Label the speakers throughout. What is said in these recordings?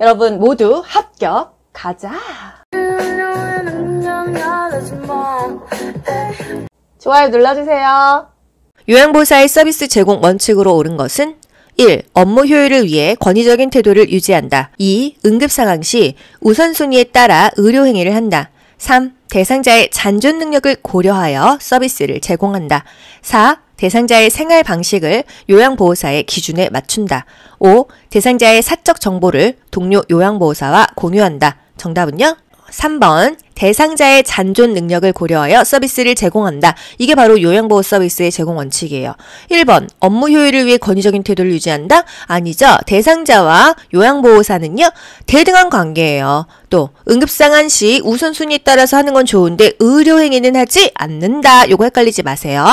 Speaker 1: 여러분 모두 합격 가자! 좋아요 눌러주세요. 요양보사의 서비스 제공 원칙으로 옳은 것은 1. 업무 효율을 위해 권위적인 태도를 유지한다. 2. 응급 상황 시 우선순위에 따라 의료 행위를 한다. 3. 대상자의 잔존 능력을 고려하여 서비스를 제공한다. 4. 대상자의 생활 방식을 요양보호사의 기준에 맞춘다. 5. 대상자의 사적 정보를 동료 요양보호사와 공유한다. 정답은요? 3번 대상자의 잔존 능력을 고려하여 서비스를 제공한다. 이게 바로 요양보호 서비스의 제공 원칙이에요. 1번 업무 효율을 위해 권위적인 태도를 유지한다? 아니죠. 대상자와 요양보호사는요. 대등한 관계예요. 또 응급상한 시 우선순위에 따라서 하는 건 좋은데 의료행위는 하지 않는다. 요거 헷갈리지 마세요.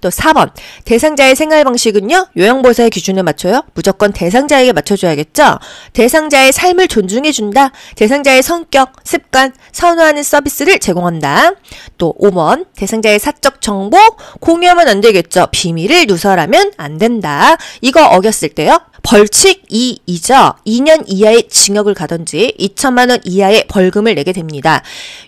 Speaker 1: 또 4번 대상자의 생활 방식은요. 요양보호사의 기준에 맞춰요. 무조건 대상자에게 맞춰줘야겠죠. 대상자의 삶을 존중해준다. 대상자의 성격, 습관, 선호하는 서비스를 제공한다. 또 5번 대상자의 사적 정보 공유하면 안 되겠죠. 비밀을 누설하면 안 된다. 이거 어겼을 때요. 벌칙 2이죠. 2년 이하의 징역을 가든지 2천만 원 이하의 벌금을 내게 됩니다.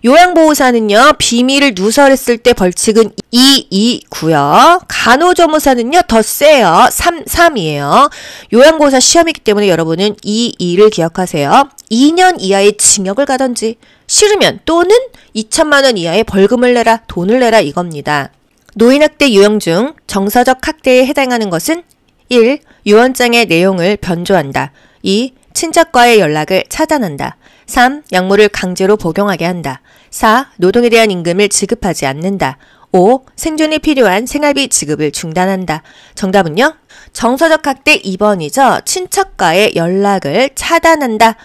Speaker 1: 요양보호사는요. 비밀을 누설했을 때 벌칙은 2이고요. 간호조무사는요. 더 세요. 3, 3이에요. 요양보호사 시험이기 때문에 여러분은 2 2를 기억하세요. 2년 이하의 징역을 가던지 싫으면 또는 2천만 원 이하의 벌금을 내라 돈을 내라 이겁니다. 노인학대 유형 중 정서적 학대에 해당하는 것은 1. 유언장의 내용을 변조한다. 2. 친척과의 연락을 차단한다. 3. 약물을 강제로 복용하게 한다. 4. 노동에 대한 임금을 지급하지 않는다. 5. 생존에 필요한 생활비 지급을 중단한다. 정답은요? 정서적 학대 2번이죠. 친척과의 연락을 차단한다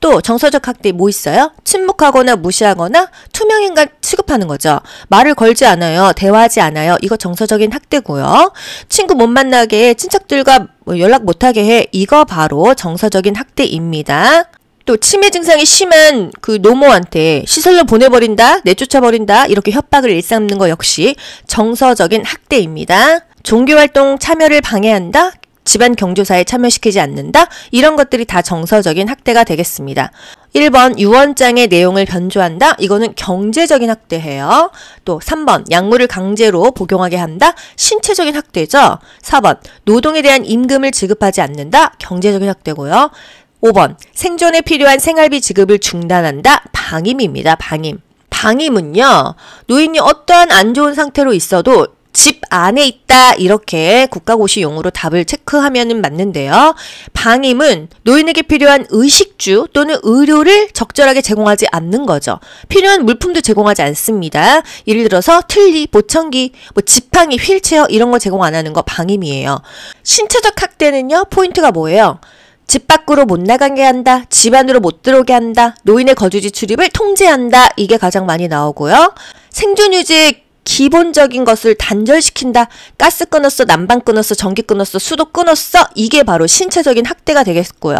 Speaker 1: 또 정서적 학대 뭐 있어요? 침묵하거나 무시하거나 투명인간 취급하는 거죠. 말을 걸지 않아요. 대화하지 않아요. 이거 정서적인 학대고요. 친구 못 만나게 친척들과 뭐 연락 못하게 해. 이거 바로 정서적인 학대입니다. 또 치매 증상이 심한 그 노모한테 시설로 보내버린다, 내쫓아버린다, 이렇게 협박을 일삼는 거 역시 정서적인 학대입니다. 종교활동 참여를 방해한다, 집안 경조사에 참여시키지 않는다? 이런 것들이 다 정서적인 학대가 되겠습니다. 1번 유언장의 내용을 변조한다. 이거는 경제적인 학대예요. 또 3번 약물을 강제로 복용하게 한다. 신체적인 학대죠. 4번 노동에 대한 임금을 지급하지 않는다. 경제적인 학대고요. 5번 생존에 필요한 생활비 지급을 중단한다. 방임입니다. 방임. 방임은요, 노인이 어떠한 안 좋은 상태로 있어도 집 안에 있다 이렇게 국가고시용으로 답을 체크하면 맞는데요. 방임은 노인에게 필요한 의식주 또는 의료를 적절하게 제공하지 않는 거죠. 필요한 물품도 제공하지 않습니다. 예를 들어서 틀니, 보청기, 뭐 지팡이, 휠체어 이런 거 제공 안 하는 거 방임이에요. 신체적 학대는요. 포인트가 뭐예요? 집 밖으로 못 나가게 한다. 집 안으로 못 들어오게 한다. 노인의 거주지 출입을 통제한다. 이게 가장 많이 나오고요. 생존 유지 기본적인 것을 단절시킨다. 가스 끊었어, 난방 끊었어, 전기 끊었어, 수도 끊었어. 이게 바로 신체적인 학대가 되겠고요.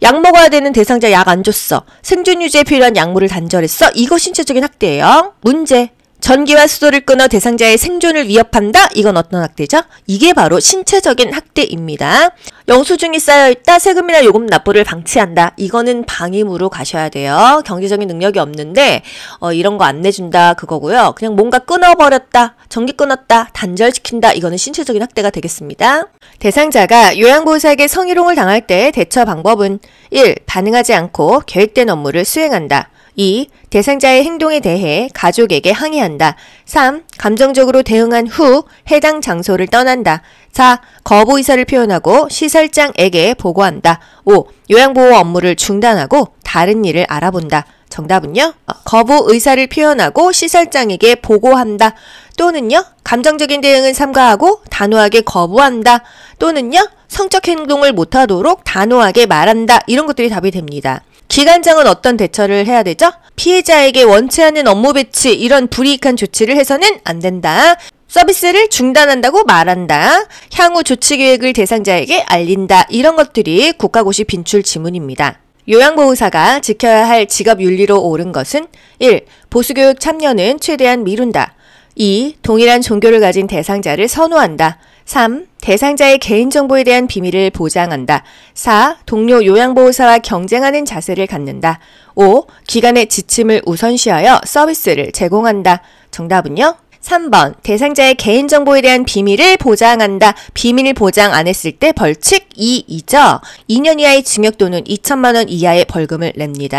Speaker 1: 약 먹어야 되는 대상자 약 안 줬어. 생존 유지에 필요한 약물을 단절했어. 이거 신체적인 학대예요. 문제. 전기와 수도를 끊어 대상자의 생존을 위협한다? 이건 어떤 학대죠? 이게 바로 신체적인 학대입니다. 영수증이 쌓여있다? 세금이나 요금 납부를 방치한다? 이거는 방임으로 가셔야 돼요. 경제적인 능력이 없는데 어, 이런 거 안 내준다 그거고요. 그냥 뭔가 끊어버렸다, 전기 끊었다, 단절시킨다 이거는 신체적인 학대가 되겠습니다. 대상자가 요양보호사에게 성희롱을 당할 때 대처 방법은 1. 반응하지 않고 계획된 업무를 수행한다. 2. 대상자의 행동에 대해 가족에게 항의한다. 3. 감정적으로 대응한 후 해당 장소를 떠난다. 4. 거부 의사를 표현하고 시설장에게 보고한다. 5. 요양보호 업무를 중단하고 다른 일을 알아본다. 정답은요? 어, 거부 의사를 표현하고 시설장에게 보고한다. 또는요? 감정적인 대응은 삼가하고 단호하게 거부한다. 또는요? 성적 행동을 못하도록 단호하게 말한다. 이런 것들이 답이 됩니다. 기관장은 어떤 대처를 해야 되죠? 피해자에게 원치 않는 업무 배치 이런 불이익한 조치를 해서는 안 된다. 서비스를 중단한다고 말한다. 향후 조치 계획을 대상자에게 알린다. 이런 것들이 국가고시 빈출 지문입니다. 요양보호사가 지켜야 할 직업 윤리로 옳은 것은 1. 보수교육 참여는 최대한 미룬다. 2. 동일한 종교를 가진 대상자를 선호한다. 3. 대상자의 개인정보에 대한 비밀을 보장한다. 4. 동료 요양보호사와 경쟁하는 자세를 갖는다. 5. 기간의 지침을 우선시하여 서비스를 제공한다. 정답은요? 3번 대상자의 개인정보에 대한 비밀을 보장한다. 비밀 보장 안 했을 때 벌칙 2이죠. 2년 이하의 징역 또는 2천만 원 이하의 벌금을 냅니다.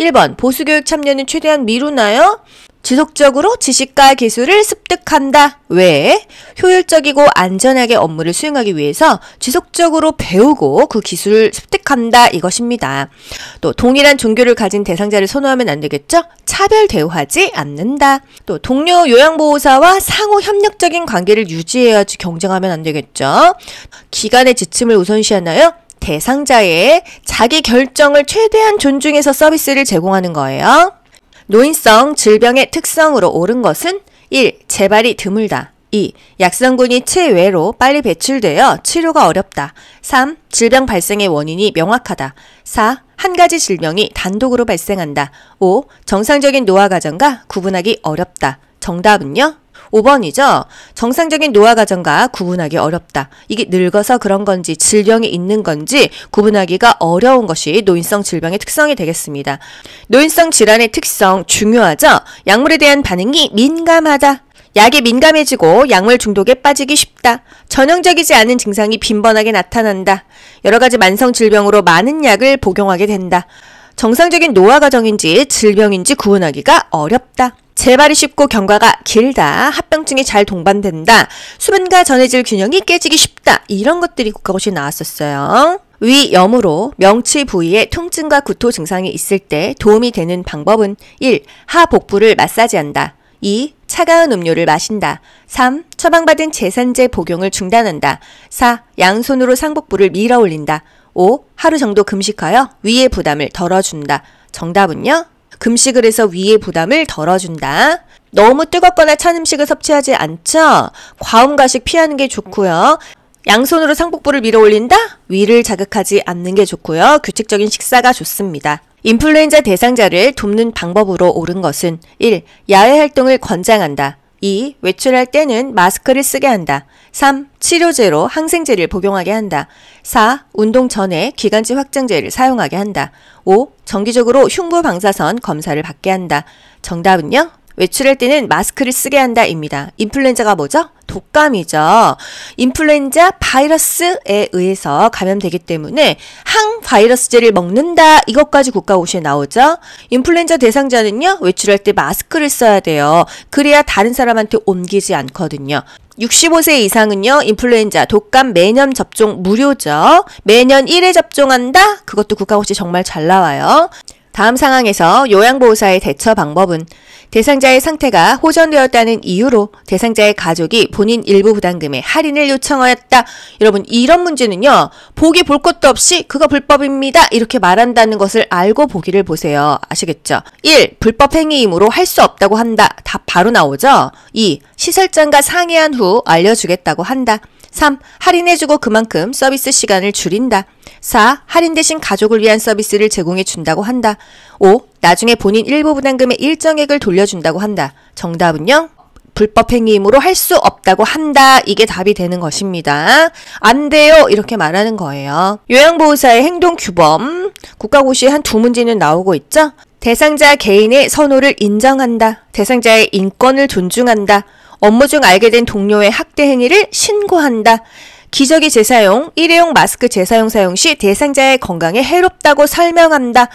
Speaker 1: 1번 보수교육 참여는 최대한 미루나요? 지속적으로 지식과 기술을 습득한다. 외에 효율적이고 안전하게 업무를 수행하기 위해서 지속적으로 배우고 그 기술을 습득한다 이것입니다. 또 동일한 종교를 가진 대상자를 선호하면 안 되겠죠? 차별 대우하지 않는다. 또 동료 요양보호사와 상호 협력적인 관계를 유지해야지 경쟁하면 안 되겠죠? 기간의 지침을 우선시하나요? 대상자의 자기 결정을 최대한 존중해서 서비스를 제공하는 거예요. 노인성 질병의 특성으로 옳은 것은 1. 재발이 드물다. 2. 약성군이 체외로 빨리 배출되어 치료가 어렵다. 3. 질병 발생의 원인이 명확하다. 4. 한 가지 질병이 단독으로 발생한다. 5. 정상적인 노화 과정과 구분하기 어렵다. 정답은요? 5번이죠. 정상적인 노화 과정과 구분하기 어렵다. 이게 늙어서 그런 건지 질병이 있는 건지 구분하기가 어려운 것이 노인성 질병의 특성이 되겠습니다. 노인성 질환의 특성 중요하죠. 약물에 대한 반응이 민감하다. 약에 민감해지고 약물 중독에 빠지기 쉽다. 전형적이지 않은 증상이 빈번하게 나타난다. 여러 가지 만성 질병으로 많은 약을 복용하게 된다. 정상적인 노화 과정인지 질병인지 구분하기가 어렵다. 재발이 쉽고 경과가 길다. 합병증이 잘 동반된다. 수분과 전해질 균형이 깨지기 쉽다. 이런 것들이 국가고시 나왔었어요. 위염으로 명치 부위에 통증과 구토 증상이 있을 때 도움이 되는 방법은 1. 하복부를 마사지한다. 2. 차가운 음료를 마신다. 3. 처방받은 제산제 복용을 중단한다. 4. 양손으로 상복부를 밀어 올린다. 5. 하루 정도 금식하여 위의 부담을 덜어준다. 정답은요? 금식을 해서 위의 부담을 덜어준다. 너무 뜨겁거나 찬 음식을 섭취하지 않죠? 과음과식 피하는 게 좋고요. 양손으로 상복부를 밀어 올린다? 위를 자극하지 않는 게 좋고요. 규칙적인 식사가 좋습니다. 인플루엔자 대상자를 돕는 방법으로 옳은 것은 1. 야외 활동을 권장한다. 2. 외출할 때는 마스크를 쓰게 한다. 3. 치료제로 항생제를 복용하게 한다. 4. 운동 전에 기관지 확장제를 사용하게 한다. 5. 정기적으로 흉부 방사선 검사를 받게 한다. 정답은요? 외출할 때는 마스크를 쓰게 한다입니다. 인플루엔자가 뭐죠? 독감이죠. 인플루엔자 바이러스에 의해서 감염되기 때문에 항바이러스제를 먹는다. 이것까지 국가고시에 나오죠. 인플루엔자 대상자는요, 외출할 때 마스크를 써야 돼요. 그래야 다른 사람한테 옮기지 않거든요. 65세 이상은요, 인플루엔자, 독감 매년 접종 무료죠. 매년 1회 접종한다? 그것도 국가고시 정말 잘 나와요. 다음 상황에서 요양보호사의 대처 방법은 대상자의 상태가 호전되었다는 이유로 대상자의 가족이 본인 일부 부담금에 할인을 요청하였다. 여러분 이런 문제는요. 보기 볼 것도 없이 그거 불법입니다. 이렇게 말한다는 것을 알고 보기를 보세요. 아시겠죠? 1. 불법 행위이므로 할 수 없다고 한다. 답 바로 나오죠? 2. 시설장과 상의한 후 알려주겠다고 한다. 3. 할인해주고 그만큼 서비스 시간을 줄인다. 4. 할인 대신 가족을 위한 서비스를 제공해 준다고 한다. 5. 나중에 본인 일부 부담금의 일정액을 돌려준다고 한다. 정답은요? 불법 행위이므로 할 수 없다고 한다. 이게 답이 되는 것입니다. 안 돼요. 이렇게 말하는 거예요. 요양보호사의 행동 규범. 국가고시에 한 두 문제는 나오고 있죠? 대상자 개인의 선호를 인정한다. 대상자의 인권을 존중한다. 업무 중 알게 된 동료의 학대 행위를 신고한다. 기저귀 재사용, 일회용 마스크 재사용 사용 시 대상자의 건강에 해롭다고 설명한다.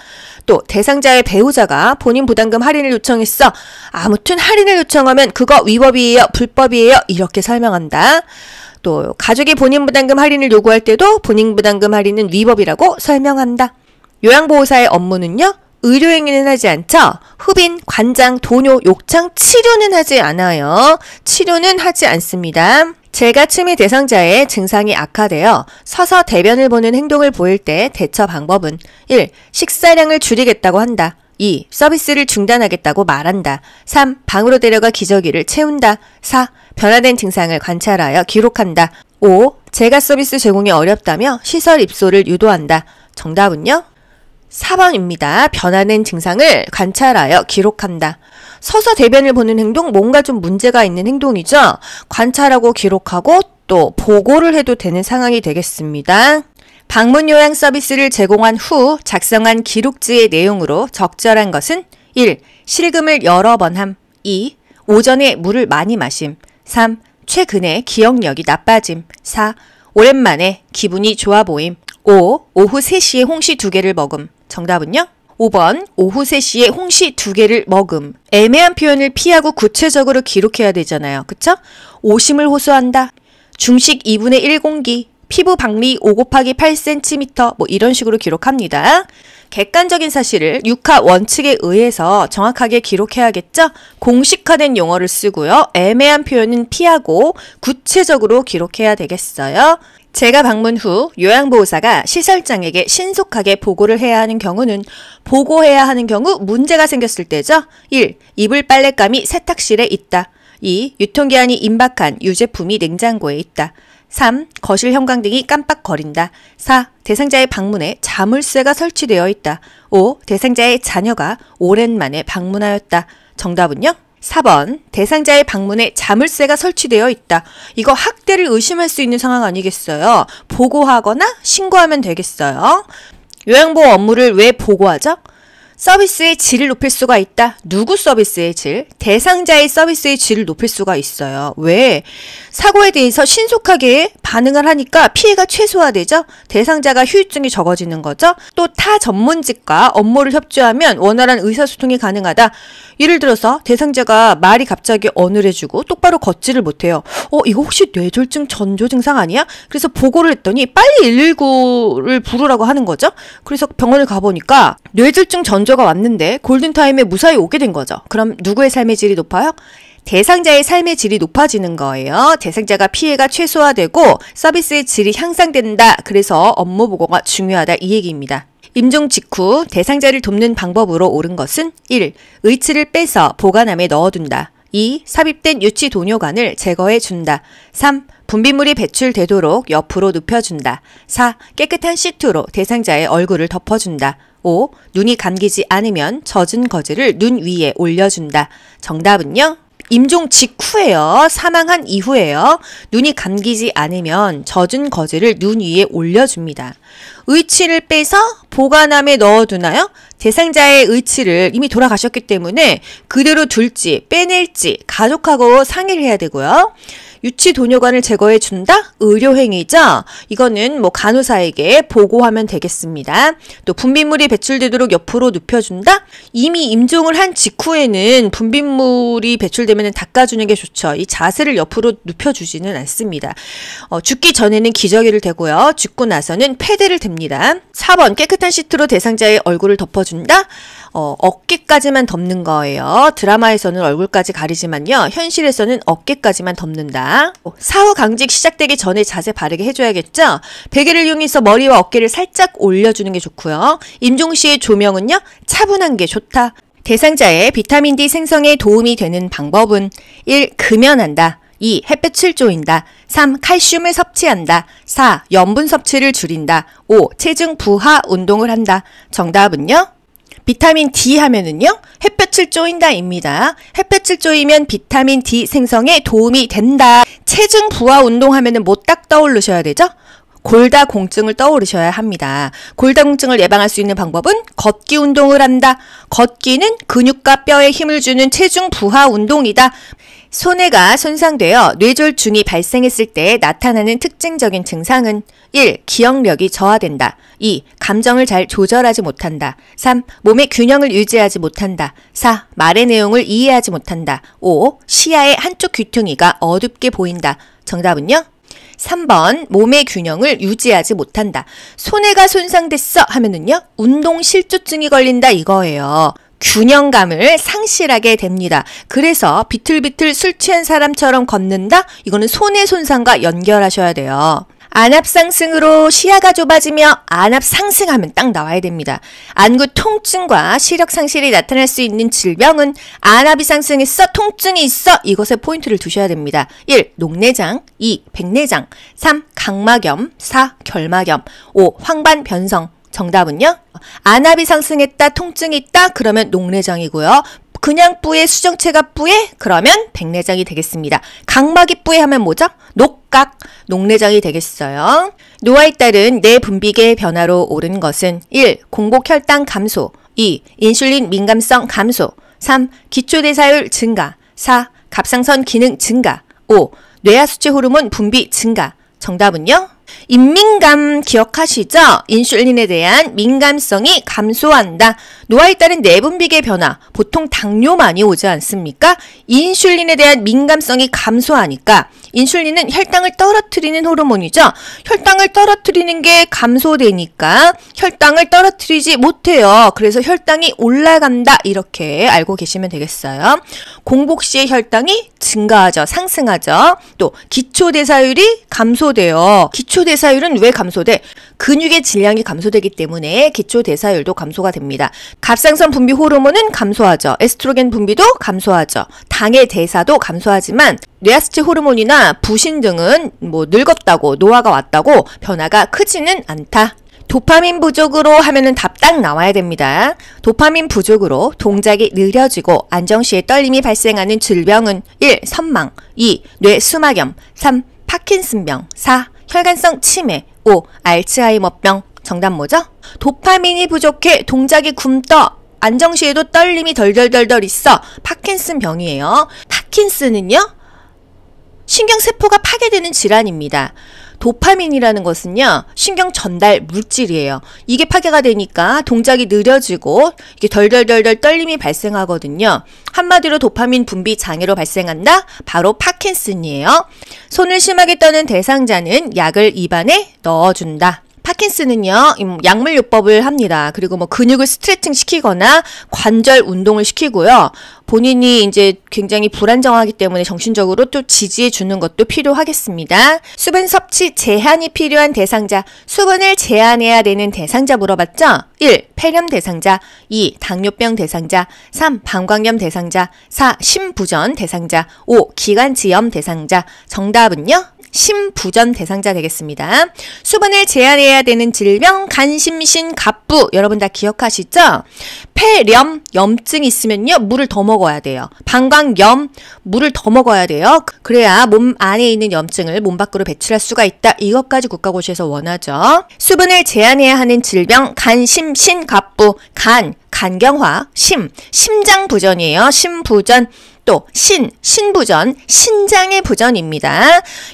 Speaker 1: 또 대상자의 배우자가 본인 부담금 할인을 요청했어. 아무튼 할인을 요청하면 그거 위법이에요, 불법이에요. 이렇게 설명한다. 또 가족이 본인 부담금 할인을 요구할 때도 본인 부담금 할인은 위법이라고 설명한다. 요양보호사의 업무는요. 의료행위는 하지 않죠. 흡인, 관장, 도뇨, 욕창, 치료는 하지 않아요. 치료는 하지 않습니다. 제가침이 대상자의 증상이 악화되어 서서 대변을 보는 행동을 보일 때 대처 방법은 1. 식사량을 줄이겠다고 한다. 2. 서비스를 중단하겠다고 말한다. 3. 방으로 데려가 기저귀를 채운다. 4. 변화된 증상을 관찰하여 기록한다. 5. 제가 서비스 제공이 어렵다며 시설 입소를 유도한다. 정답은요? 4번입니다. 변화된 증상을 관찰하여 기록한다. 서서 대변을 보는 행동 뭔가 좀 문제가 있는 행동이죠. 관찰하고 기록하고 또 보고를 해도 되는 상황이 되겠습니다. 방문 요양 서비스를 제공한 후 작성한 기록지의 내용으로 적절한 것은 1. 실금을 여러 번 함. 2. 오전에 물을 많이 마심. 3. 최근에 기억력이 나빠짐. 4. 오랜만에 기분이 좋아 보임. 5. 오후 3시에 홍시 두 개를 먹음. 정답은요? 5번 오후 3시에 홍시 2개를 먹음. 애매한 표현을 피하고 구체적으로 기록해야 되잖아요. 그쵸? 오심을 호소한다. 중식 2분의 1공기. 피부 박리 5 곱하기 8cm 뭐 이런 식으로 기록합니다. 객관적인 사실을 육하 원칙에 의해서 정확하게 기록해야겠죠? 공식화된 용어를 쓰고요. 애매한 표현은 피하고 구체적으로 기록해야 되겠어요. 제가 방문 후 요양보호사가 시설장에게 신속하게 보고를 해야 하는 경우는 보고해야 하는 경우 문제가 생겼을 때죠. 1. 이불 빨랫감이 세탁실에 있다. 2. 유통기한이 임박한 유제품이 냉장고에 있다. 3. 거실 형광등이 깜빡거린다. 4. 대상자의 방문에 자물쇠가 설치되어 있다. 5. 대상자의 자녀가 오랜만에 방문하였다. 정답은요? 4번 대상자의 방문에 자물쇠가 설치되어 있다. 이거 학대를 의심할 수 있는 상황 아니겠어요? 보고하거나 신고하면 되겠어요. 요양보호 업무를 왜 보고하죠? 서비스의 질을 높일 수가 있다. 누구 서비스의 질? 대상자의 서비스의 질을 높일 수가 있어요. 왜? 사고에 대해서 신속하게 반응을 하니까 피해가 최소화되죠? 대상자가 휴유증이 적어지는 거죠? 또 타 전문직과 업무를 협조하면 원활한 의사소통이 가능하다. 예를 들어서 대상자가 말이 갑자기 어눌해지고 똑바로 걷지를 못해요. 어, 이거 혹시 뇌졸중 전조 증상 아니야? 그래서 보고를 했더니 빨리 119를 부르라고 하는 거죠. 그래서 병원을 가보니까 뇌졸중 전조가 왔는데 골든타임에 무사히 오게 된 거죠. 그럼 누구의 삶의 질이 높아요? 대상자의 삶의 질이 높아지는 거예요. 대상자가 피해가 최소화되고 서비스의 질이 향상된다. 그래서 업무 보고가 중요하다 이 얘기입니다. 임종 직후 대상자를 돕는 방법으로 옳은 것은 1. 의치를 빼서 보관함에 넣어둔다. 2. 삽입된 유치 도뇨관을 제거해 준다. 3. 분비물이 배출되도록 옆으로 눕혀준다. 4. 깨끗한 시트로 대상자의 얼굴을 덮어준다. 5. 눈이 감기지 않으면 젖은 거즈를 눈 위에 올려준다. 정답은요? 임종 직후에요. 사망한 이후에요. 눈이 감기지 않으면 젖은 거즈를 눈 위에 올려줍니다. 의치를 빼서 보관함에 넣어두나요? 대상자의 의치를 이미 돌아가셨기 때문에 그대로 둘지 빼낼지 가족하고 상의를 해야 되고요. 유치 도뇨관을 제거해 준다? 의료행위죠? 이거는 뭐 간호사에게 보고하면 되겠습니다. 또 분비물이 배출되도록 옆으로 눕혀준다? 이미 임종을 한 직후에는 분비물이 배출되면 닦아주는 게 좋죠. 이 자세를 옆으로 눕혀주지는 않습니다. 어, 죽기 전에는 기저귀를 대고요. 죽고 나서는 패드를 댑니다. 4번 깨끗한 시트로 대상자의 얼굴을 덮어준다? 어, 어깨까지만 덮는 거예요. 드라마에서는 얼굴까지 가리지만요. 현실에서는 어깨까지만 덮는다. 사후 강직 시작되기 전에 자세 바르게 해줘야겠죠? 베개를 이용해서 머리와 어깨를 살짝 올려주는 게 좋고요. 임종 시의 조명은요. 차분한 게 좋다. 대상자의 비타민 D 생성에 도움이 되는 방법은 1. 금연한다. 2. 햇볕을 쪼인다. 3. 칼슘을 섭취한다. 4. 염분 섭취를 줄인다. 5. 체중 부하 운동을 한다. 정답은요? 비타민 D 하면은요. 햇볕을 쪼인다입니다. 햇볕을 쪼이면 비타민 D 생성에 도움이 된다. 체중 부하 운동하면은 뭐 딱 떠오르셔야 되죠? 골다공증을 떠오르셔야 합니다. 골다공증을 예방할 수 있는 방법은 걷기 운동을 한다. 걷기는 근육과 뼈에 힘을 주는 체중 부하 운동이다. 손해가 손상되어 뇌졸중이 발생했을 때 나타나는 특징적인 증상은 1. 기억력이 저하된다. 2. 감정을 잘 조절하지 못한다. 3. 몸의 균형을 유지하지 못한다. 4. 말의 내용을 이해하지 못한다. 5. 시야의 한쪽 귀퉁이가 어둡게 보인다. 정답은요? 3번 몸의 균형을 유지하지 못한다. 손해가 손상됐어 하면은요. 운동 실조증이 걸린다 이거예요. 균형감을 상실하게 됩니다. 그래서 비틀비틀 술 취한 사람처럼 걷는다? 이거는 손의 손상과 연결하셔야 돼요. 안압 상승으로 시야가 좁아지며 안압 상승하면 딱 나와야 됩니다. 안구 통증과 시력 상실이 나타날 수 있는 질병은 안압이 상승했어, 통증이 있어 이것에 포인트를 두셔야 됩니다. 1. 녹내장 2. 백내장 3. 각막염 4. 결막염 5. 황반 변성 정답은요? 안압이 상승했다, 통증이 있다, 그러면 녹내장이고요 그냥 뿌에 수정체가 뿌에 그러면 백내장이 되겠습니다. 각막이 뿌에 하면 뭐죠? 녹각 녹내장이 되겠어요. 노화에 따른 뇌 분비계 의 변화로 오른 것은 1. 공복 혈당 감소 2. 인슐린 민감성 감소 3. 기초대사율 증가 4. 갑상선 기능 증가 5. 뇌하수체 호르몬 분비 증가 정답은요? 인민감 기억하시죠? 인슐린에 대한 민감성이 감소한다. 노화에 따른 내분비계 변화, 보통 당뇨만이 오지 않습니까? 인슐린에 대한 민감성이 감소하니까 인슐린은 혈당을 떨어뜨리는 호르몬이죠. 혈당을 떨어뜨리는 게 감소되니까 혈당을 떨어뜨리지 못해요. 그래서 혈당이 올라간다 이렇게 알고 계시면 되겠어요. 공복 시에 혈당이 증가하죠. 상승하죠. 또 기초 대사율이 감소돼요. 기초 대사율은 왜 감소돼? 근육의 질량이 감소되기 때문에 기초 대사율도 감소가 됩니다. 갑상선 분비 호르몬은 감소하죠. 에스트로겐 분비도 감소하죠. 당의 대사도 감소하지만 뇌하수체 호르몬이나 부신 등은 뭐 늙었다고 노화가 왔다고 변화가 크지는 않다. 도파민 부족으로 하면은 답딱 나와야 됩니다. 도파민 부족으로 동작이 느려지고 안정시에 떨림이 발생하는 질병은 1. 선망 2. 뇌수막염 3. 파킨슨병 4. 혈관성 치매 5. 알츠하이머병. 정답 뭐죠? 도파민이 부족해 동작이 굼떠. 안정시에도 떨림이 덜덜덜덜 있어. 파킨슨 병이에요. 파킨슨은요? 신경세포가 파괴되는 질환입니다. 도파민이라는 것은요, 신경 전달 물질이에요. 이게 파괴가 되니까 동작이 느려지고, 이게 덜덜덜덜 떨림이 발생하거든요. 한마디로 도파민 분비 장애로 발생한다? 바로 파킨슨이에요. 손을 심하게 떠는 대상자는 약을 입안에 넣어준다. 파킨스는요, 음, 약물요법을 합니다. 그리고 뭐 근육을 스트레칭 시키거나 관절 운동을 시키고요. 본인이 이제 굉장히 불안정하기 때문에 정신적으로 또 지지해 주는 것도 필요하겠습니다. 수분 섭취 제한이 필요한 대상자, 수분을 제한해야 되는 대상자 물어봤죠? 1. 폐렴 대상자, 2. 당뇨병 대상자, 3. 방광염 대상자, 4. 심부전 대상자, 5. 기관지염 대상자. 정답은요? 심부전 대상자 되겠습니다. 수분을 제한해야 되는 질병 간심신 갑부 여러분 다 기억하시죠? 폐렴 염증이 있으면요 물을 더 먹어야 돼요. 방광염 물을 더 먹어야 돼요. 그래야 몸 안에 있는 염증을 몸 밖으로 배출할 수가 있다. 이것까지 국가고시에서 원하죠. 수분을 제한해야 하는 질병 간심신 갑부 간 간경화, 심, 심장 부전이에요. 심부전 또 신, 신부전, 신장의 부전입니다.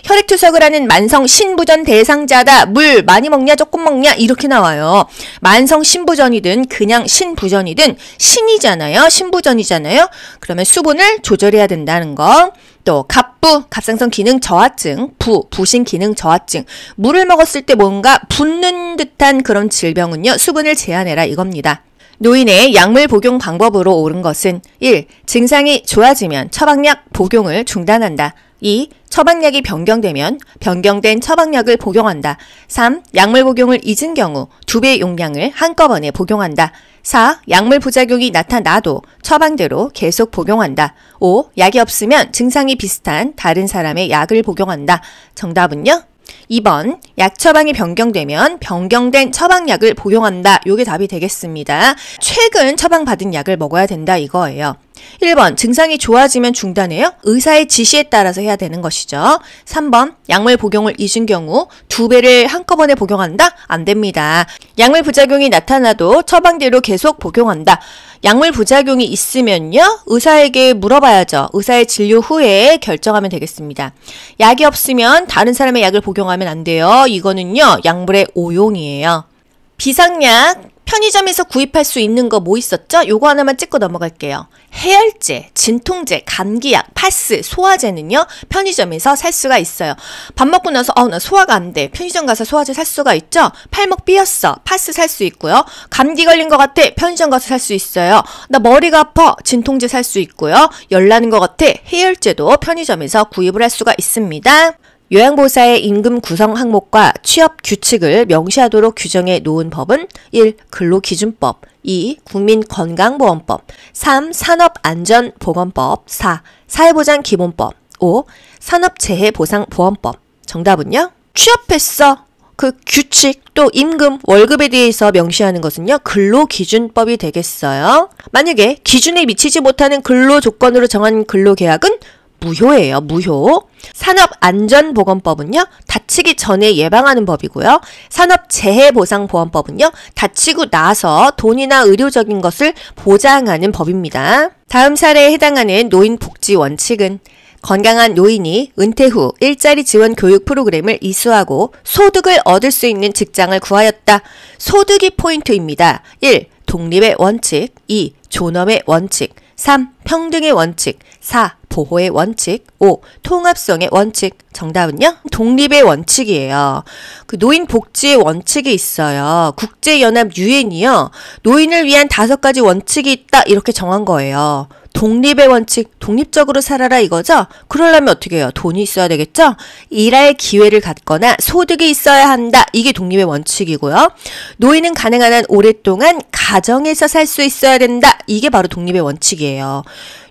Speaker 1: 혈액투석을 하는 만성 신부전 대상자다. 물 많이 먹냐 조금 먹냐 이렇게 나와요. 만성 신부전이든 그냥 신부전이든 신이잖아요. 신부전이잖아요. 그러면 수분을 조절해야 된다는 거. 또 갑부, 갑상선 기능 저하증, 부, 부신 기능 저하증. 물을 먹었을 때 뭔가 붓는 듯한 그런 질병은요. 수분을 제한해라 이겁니다. 노인의 약물 복용 방법으로 옳은 것은 1. 증상이 좋아지면 처방약 복용을 중단한다. 2. 처방약이 변경되면 변경된 처방약을 복용한다. 3. 약물 복용을 잊은 경우 두 배 용량을 한꺼번에 복용한다. 4. 약물 부작용이 나타나도 처방대로 계속 복용한다. 5. 약이 없으면 증상이 비슷한 다른 사람의 약을 복용한다. 정답은요? 2번 약 처방이 변경되면 변경된 처방약을 복용한다. 요게 답이 되겠습니다. 최근 처방받은 약을 먹어야 된다 이거예요. 1번 증상이 좋아지면 중단해요. 의사의 지시에 따라서 해야 되는 것이죠. 3번 약물 복용을 잊은 경우 두 배를 한꺼번에 복용한다? 안 됩니다. 약물 부작용이 나타나도 처방대로 계속 복용한다. 약물 부작용이 있으면요, 의사에게 물어봐야죠. 의사의 진료 후에 결정하면 되겠습니다. 약이 없으면 다른 사람의 약을 복용하면 안 돼요. 이거는요, 약물의 오용이에요. 비상약, 편의점에서 구입할 수 있는 거 뭐 있었죠? 요거 하나만 찍고 넘어갈게요. 해열제, 진통제, 감기약, 파스, 소화제는요 편의점에서 살 수가 있어요. 밥 먹고 나서 어나 소화가 안 돼. 편의점 가서 소화제 살 수가 있죠. 팔목 삐었어. 파스 살 수 있고요. 감기 걸린 것 같아. 편의점 가서 살 수 있어요. 나 머리가 아파. 진통제 살 수 있고요. 열나는 것 같아. 해열제도 편의점에서 구입을 할 수가 있습니다. 요양보사의 호 임금 구성 항목과 취업 규칙을 명시하도록 규정해 놓은 법은 1. 근로기준법 2. 국민건강보험법 3. 산업안전보건법 4. 사회보장기본법 5. 산업재해보상보험법 정답은요? 취업했어. 그 규칙 또 임금 월급에 대해서 명시하는 것은요 근로기준법이 되겠어요. 만약에 기준에 미치지 못하는 근로 조건으로 정한 근로계약은 무효예요. 무효. 산업안전보건법은요. 다치기 전에 예방하는 법이고요. 산업재해보상보험법은요. 다치고 나서 돈이나 의료적인 것을 보장하는 법입니다. 다음 사례에 해당하는 노인복지 원칙은 건강한 노인이 은퇴 후 일자리 지원 교육 프로그램을 이수하고 소득을 얻을 수 있는 직장을 구하였다. 소득이 포인트입니다. 1. 독립의 원칙 2. 존엄의 원칙 3. 평등의 원칙 4. 보호의 원칙 5. 통합성의 원칙 정답은요? 독립의 원칙이에요. 그 노인 복지의 원칙이 있어요. 국제연합 유엔이요. 노인을 위한 다섯 가지 원칙이 있다 이렇게 정한 거예요. 독립의 원칙, 독립적으로 살아라 이거죠? 그러려면 어떻게 해요? 돈이 있어야 되겠죠? 일할 기회를 갖거나 소득이 있어야 한다. 이게 독립의 원칙이고요. 노인은 가능한 한 오랫동안 가정에서 살 수 있어야 된다. 이게 바로 독립의 원칙이에요.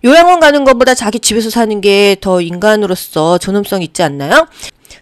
Speaker 1: 요양원 가는 것보다 자기 집에서 사는 게 더 인간으로서 존엄성 있지 않나요?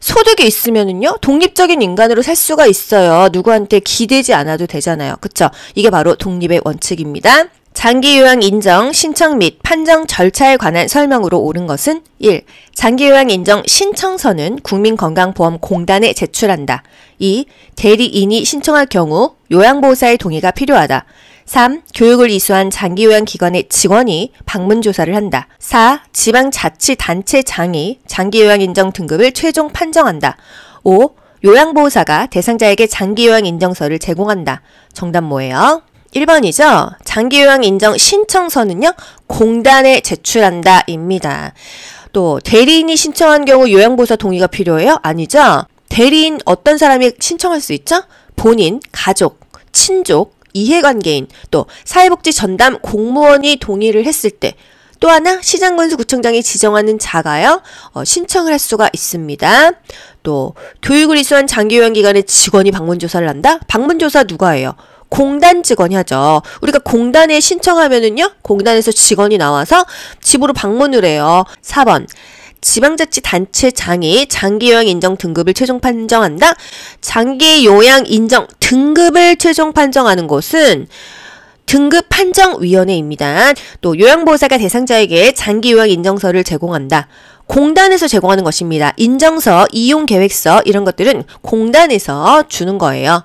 Speaker 1: 소득이 있으면은요 독립적인 인간으로 살 수가 있어요 누구한테 기대지 않아도 되잖아요 그쵸 이게 바로 독립의 원칙입니다 장기 요양 인정 신청 및 판정 절차에 관한 설명으로 옳은 것은 1. 장기 요양 인정 신청서는 국민건강보험공단에 제출한다. 2. 대리인이 신청할 경우 요양보호사의 동의가 필요하다. 3. 교육을 이수한 장기 요양 기관의 직원이 방문 조사를 한다. 4. 지방자치단체 장이 장기 요양 인정 등급을 최종 판정한다. 5. 요양보호사가 대상자에게 장기 요양 인정서를 제공한다. 정답 뭐예요? 1번이죠. 장기요양 인정 신청서는요. 공단에 제출한다입니다. 또 대리인이 신청한 경우 요양보사 호 동의가 필요해요? 아니죠. 대리인 어떤 사람이 신청할 수 있죠? 본인, 가족, 친족, 이해관계인, 또 사회복지 전담 공무원이 동의를 했을 때, 또 하나 시장군수구청장이 지정하는 자가요 어, 신청을 할 수가 있습니다. 또 교육을 이수한 장기요양기관의 직원이 방문조사를 한다. 방문조사 누가 해요? 공단 직원이 하죠. 우리가 공단에 신청하면은요, 공단에서 직원이 나와서 집으로 방문을 해요. 4번. 지방자치단체장이 장기요양 인정 등급을 최종 판정한다. 장기요양 인정 등급을 최종 판정하는 곳은 등급 판정위원회입니다. 또 요양보호사가 대상자에게 장기요양 인정서를 제공한다. 공단에서 제공하는 것입니다. 인정서, 이용계획서 이런 것들은 공단에서 주는 거예요.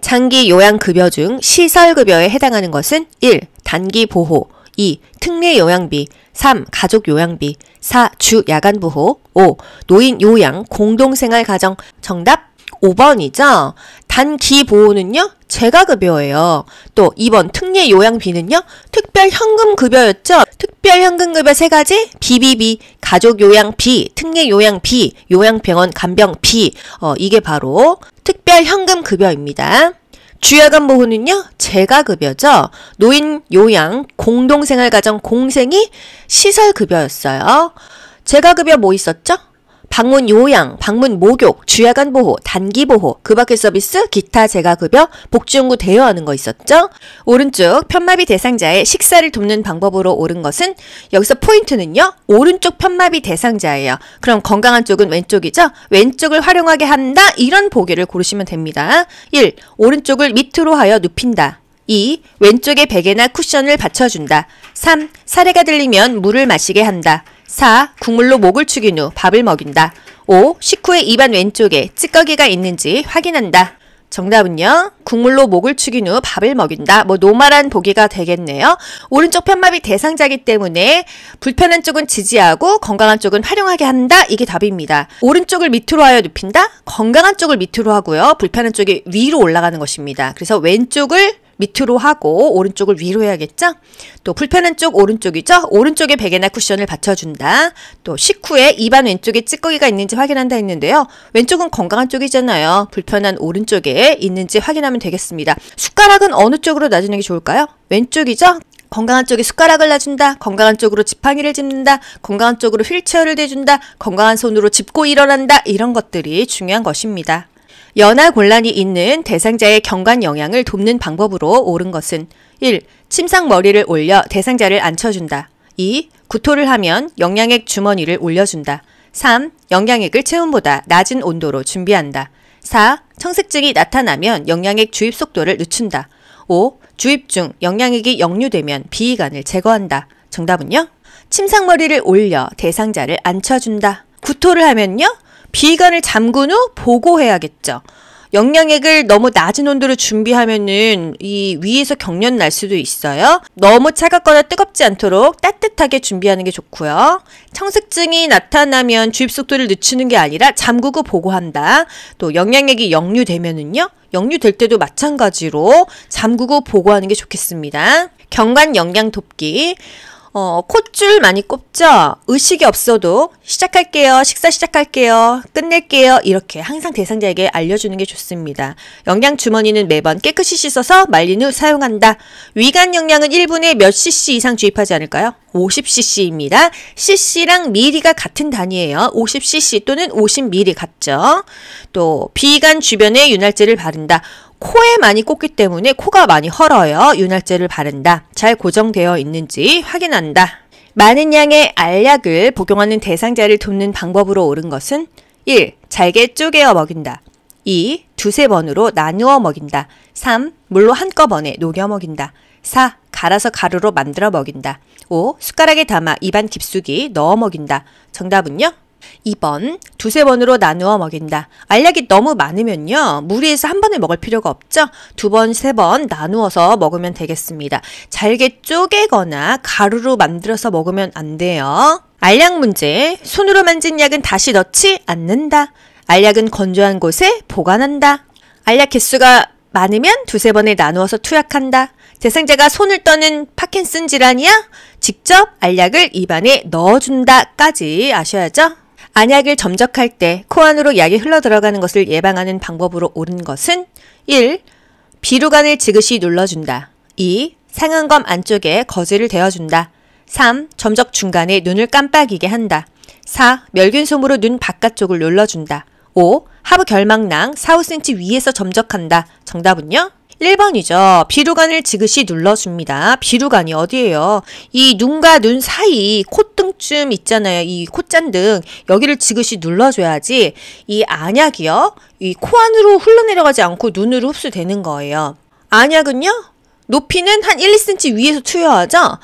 Speaker 1: 장기 요양급여 중 시설급여에 해당하는 것은 1. 단기 보호 2. 특례 요양비 3. 가족 요양비 4. 주 야간 보호 5. 노인 요양 공동생활 가정 정답 5번이죠. 단기 보호는요, 재가급여예요. 또 2번 특례 요양비는요, 특별 현금급여였죠. 특별 현금급여 세 가지, BBB, 가족요양비, 특례 요양비, 요양병원 간병비, 어, 이게 바로 특별 현금급여입니다. 주야간 보호는요, 재가급여죠. 노인, 요양, 공동생활가정, 공생이 시설급여였어요. 재가급여 뭐 있었죠? 방문 요양, 방문 목욕, 주야간 보호, 단기 보호, 그 밖의 서비스, 기타 재가 급여, 복지연구 대여하는 거 있었죠? 오른쪽 편마비 대상자의 식사를 돕는 방법으로 오른 것은 여기서 포인트는요. 오른쪽 편마비 대상자예요. 그럼 건강한 쪽은 왼쪽이죠? 왼쪽을 활용하게 한다. 이런 보기를 고르시면 됩니다. 1. 오른쪽을 밑으로 하여 눕힌다. 2. 왼쪽에 베개나 쿠션을 받쳐준다. 3. 사례가 들리면 물을 마시게 한다. 4. 국물로 목을 축인 후 밥을 먹인다. 5. 식후에 입안 왼쪽에 찌꺼기가 있는지 확인한다. 정답은요. 국물로 목을 축인 후 밥을 먹인다. 뭐 노말한 보기가 되겠네요. 오른쪽 편마비 대상자기 이 때문에 불편한 쪽은 지지하고 건강한 쪽은 활용하게 한다. 이게 답입니다. 오른쪽을 밑으로 하여 눕힌다. 건강한 쪽을 밑으로 하고요. 불편한 쪽이 위로 올라가는 것입니다. 그래서 왼쪽을 밑으로 하고 오른쪽을 위로 해야겠죠? 또 불편한 쪽 오른쪽이죠? 오른쪽에 베개나 쿠션을 받쳐준다. 또 식후에 입안 왼쪽에 찌꺼기가 있는지 확인한다 했는데요. 왼쪽은 건강한 쪽이잖아요. 불편한 오른쪽에 있는지 확인하면 되겠습니다. 숟가락은 어느 쪽으로 놔주는 게 좋을까요? 왼쪽이죠? 건강한 쪽에 숟가락을 놔준다. 건강한 쪽으로 지팡이를 짚는다. 건강한 쪽으로 휠체어를 대준다. 건강한 손으로 짚고 일어난다. 이런 것들이 중요한 것입니다. 연하 곤란이 있는 대상자의 경관 영향을 돕는 방법으로 옳은 것은 1. 침상 머리를 올려 대상자를 앉혀준다. 2. 구토를 하면 영양액 주머니를 올려준다. 3. 영양액을 체온보다 낮은 온도로 준비한다. 4. 청색증이 나타나면 영양액 주입 속도를 늦춘다. 5. 주입 중 영양액이 역류되면 비위관을 제거한다. 정답은요? 침상머리를 올려 대상자를 앉혀준다. 구토를 하면요? 비관을 잠근 후 보고해야겠죠. 영양액을 너무 낮은 온도로 준비하면은 이 위에서 경련 날 수도 있어요. 너무 차갑거나 뜨겁지 않도록 따뜻하게 준비하는 게 좋고요. 청색증이 나타나면 주입 속도를 늦추는 게 아니라 잠그고 보고한다. 또 영양액이 역류되면은요. 역류될 때도 마찬가지로 잠그고 보고하는 게 좋겠습니다. 경관 영양 돕기. 어, 콧줄 많이 꼽죠? 의식이 없어도 시작할게요. 식사 시작할게요. 끝낼게요. 이렇게 항상 대상자에게 알려주는 게 좋습니다. 영양 주머니는 매번 깨끗이 씻어서 말린 후 사용한다. 위간 영양은 1분에 몇 cc 이상 주입하지 않을까요? 50cc입니다. cc랑 미리가 같은 단위예요. 50cc 또는 50ml 같죠. 또 비간 주변에 윤활제를 바른다. 코에 많이 꽂기 때문에 코가 많이 헐어요. 윤활제를 바른다. 잘 고정되어 있는지 확인한다. 많은 양의 알약을 복용하는 대상자를 돕는 방법으로 옳은 것은 1. 잘게 쪼개어 먹인다. 2. 두세 번으로 나누어 먹인다. 3. 물로 한꺼번에 녹여 먹인다. 4. 갈아서 가루로 만들어 먹인다. 5. 숟가락에 담아 입안 깊숙이 넣어 먹인다. 정답은요? 2번 두세 번으로 나누어 먹인다. 알약이 너무 많으면요. 무리해서 한 번에 먹을 필요가 없죠. 두 번, 세 번 나누어서 먹으면 되겠습니다. 잘게 쪼개거나 가루로 만들어서 먹으면 안 돼요. 알약 문제. 손으로 만진 약은 다시 넣지 않는다. 알약은 건조한 곳에 보관한다. 알약 개수가 많으면 두세 번에 나누어서 투약한다. 대상자가 손을 떠는 파킨슨 질환이야? 직접 알약을 입안에 넣어준다까지 아셔야죠. 안약을 점적할 때 코 안으로 약이 흘러 들어가는 것을 예방하는 방법으로 옳은 것은 1. 비루관을 지그시 눌러준다. 2. 상안검 안쪽에 거즈를 대어준다. 3. 점적 중간에 눈을 깜빡이게 한다. 4. 멸균솜으로 눈 바깥쪽을 눌러준다. 5. 하부 결막낭 4, 5cm 위에서 점적한다. 정답은요? 1번이죠. 비루관을 지그시 눌러줍니다. 비루관이 어디예요? 이 눈과 눈 사이 콧등쯤 있잖아요. 이 콧잔등 여기를 지그시 눌러줘야지 이 안약이요. 이 코 안으로 흘러내려가지 않고 눈으로 흡수되는 거예요. 안약은요? 높이는 한 1, 2cm 위에서 투여하죠.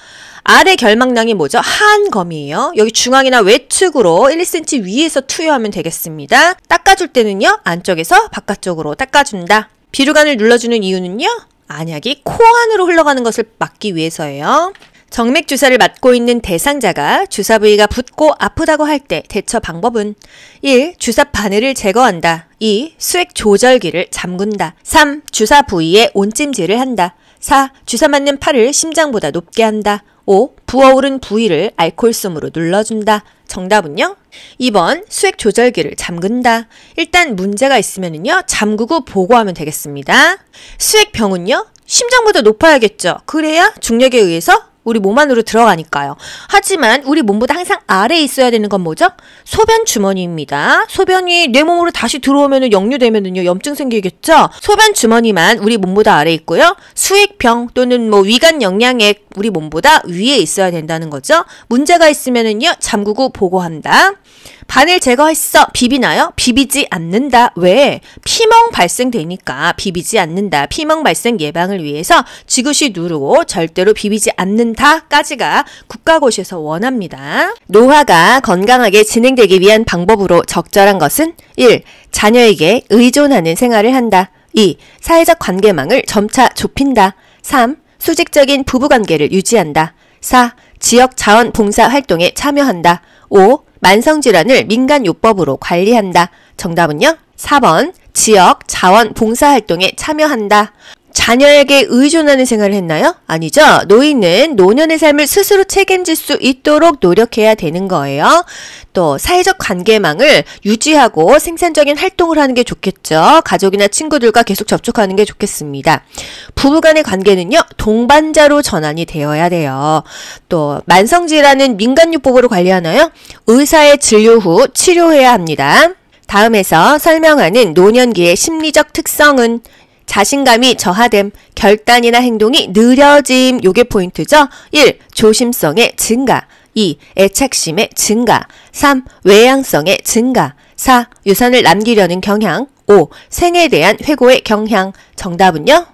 Speaker 1: 아래 결막낭이 뭐죠? 한검이에요 여기 중앙이나 외측으로 1, 2cm 위에서 투여하면 되겠습니다. 닦아줄 때는요, 안쪽에서 바깥쪽으로 닦아준다. 비루관을 눌러주는 이유는요? 안약이 코 안으로 흘러가는 것을 막기 위해서예요. 정맥 주사를 맞고 있는 대상자가 주사 부위가 붓고 아프다고 할 때 대처 방법은 1. 주사 바늘을 제거한다. 2. 수액 조절기를 잠근다. 3. 주사 부위에 온찜질을 한다. 4. 주사 맞는 팔을 심장보다 높게 한다. 5. 부어오른 부위를 알콜솜으로 눌러준다. 정답은요? 2번 수액 조절기를 잠근다. 일단 문제가 있으면요 잠그고 보고하면 되겠습니다. 수액병은요. 심장보다 높아야겠죠. 그래야 중력에 의해서 우리 몸 안으로 들어가니까요. 하지만 우리 몸보다 항상 아래에 있어야 되는 건 뭐죠? 소변 주머니입니다. 소변이 내 몸으로 다시 들어오면 역류되면은요 염증 생기겠죠. 소변 주머니만 우리 몸보다 아래 있고요. 수액병 또는 뭐위관 영양액 우리 몸보다 위에 있어야 된다는 거죠. 문제가 있으면은요 잠그고 보고한다. 바늘 제거했어. 비비나요? 비비지 않는다. 왜? 피멍 발생되니까 비비지 않는다. 피멍 발생 예방을 위해서 지그시 누르고 절대로 비비지 않는다까지가 국가고시에서 원합니다. 노화가 건강하게 진행되기 위한 방법으로 적절한 것은 1. 자녀에게 의존하는 생활을 한다. 2. 사회적 관계망을 점차 좁힌다. 3. 수직적인 부부관계를 유지한다. 4. 지역 자원 봉사 활동에 참여한다. 5. 만성질환을 민간요법으로 관리한다. 정답은요? 4번 지역 자원 봉사활동에 참여한다. 자녀에게 의존하는 생활을 했나요? 아니죠. 노인은 노년의 삶을 스스로 책임질 수 있도록 노력해야 되는 거예요. 또 사회적 관계망을 유지하고 생산적인 활동을 하는 게 좋겠죠. 가족이나 친구들과 계속 접촉하는 게 좋겠습니다. 부부간의 관계는요. 동반자로 전환이 되어야 돼요. 또 만성질환은 민간요법으로 관리하나요? 의사의 진료 후 치료해야 합니다. 다음에서 설명하는 노년기의 심리적 특성은 자신감이 저하됨, 결단이나 행동이 느려짐, 요게 포인트죠. 1. 조심성의 증가. 2. 애착심의 증가. 3. 외향성의 증가. 4. 유산을 남기려는 경향. 5. 생에 대한 회고의 경향. 정답은요?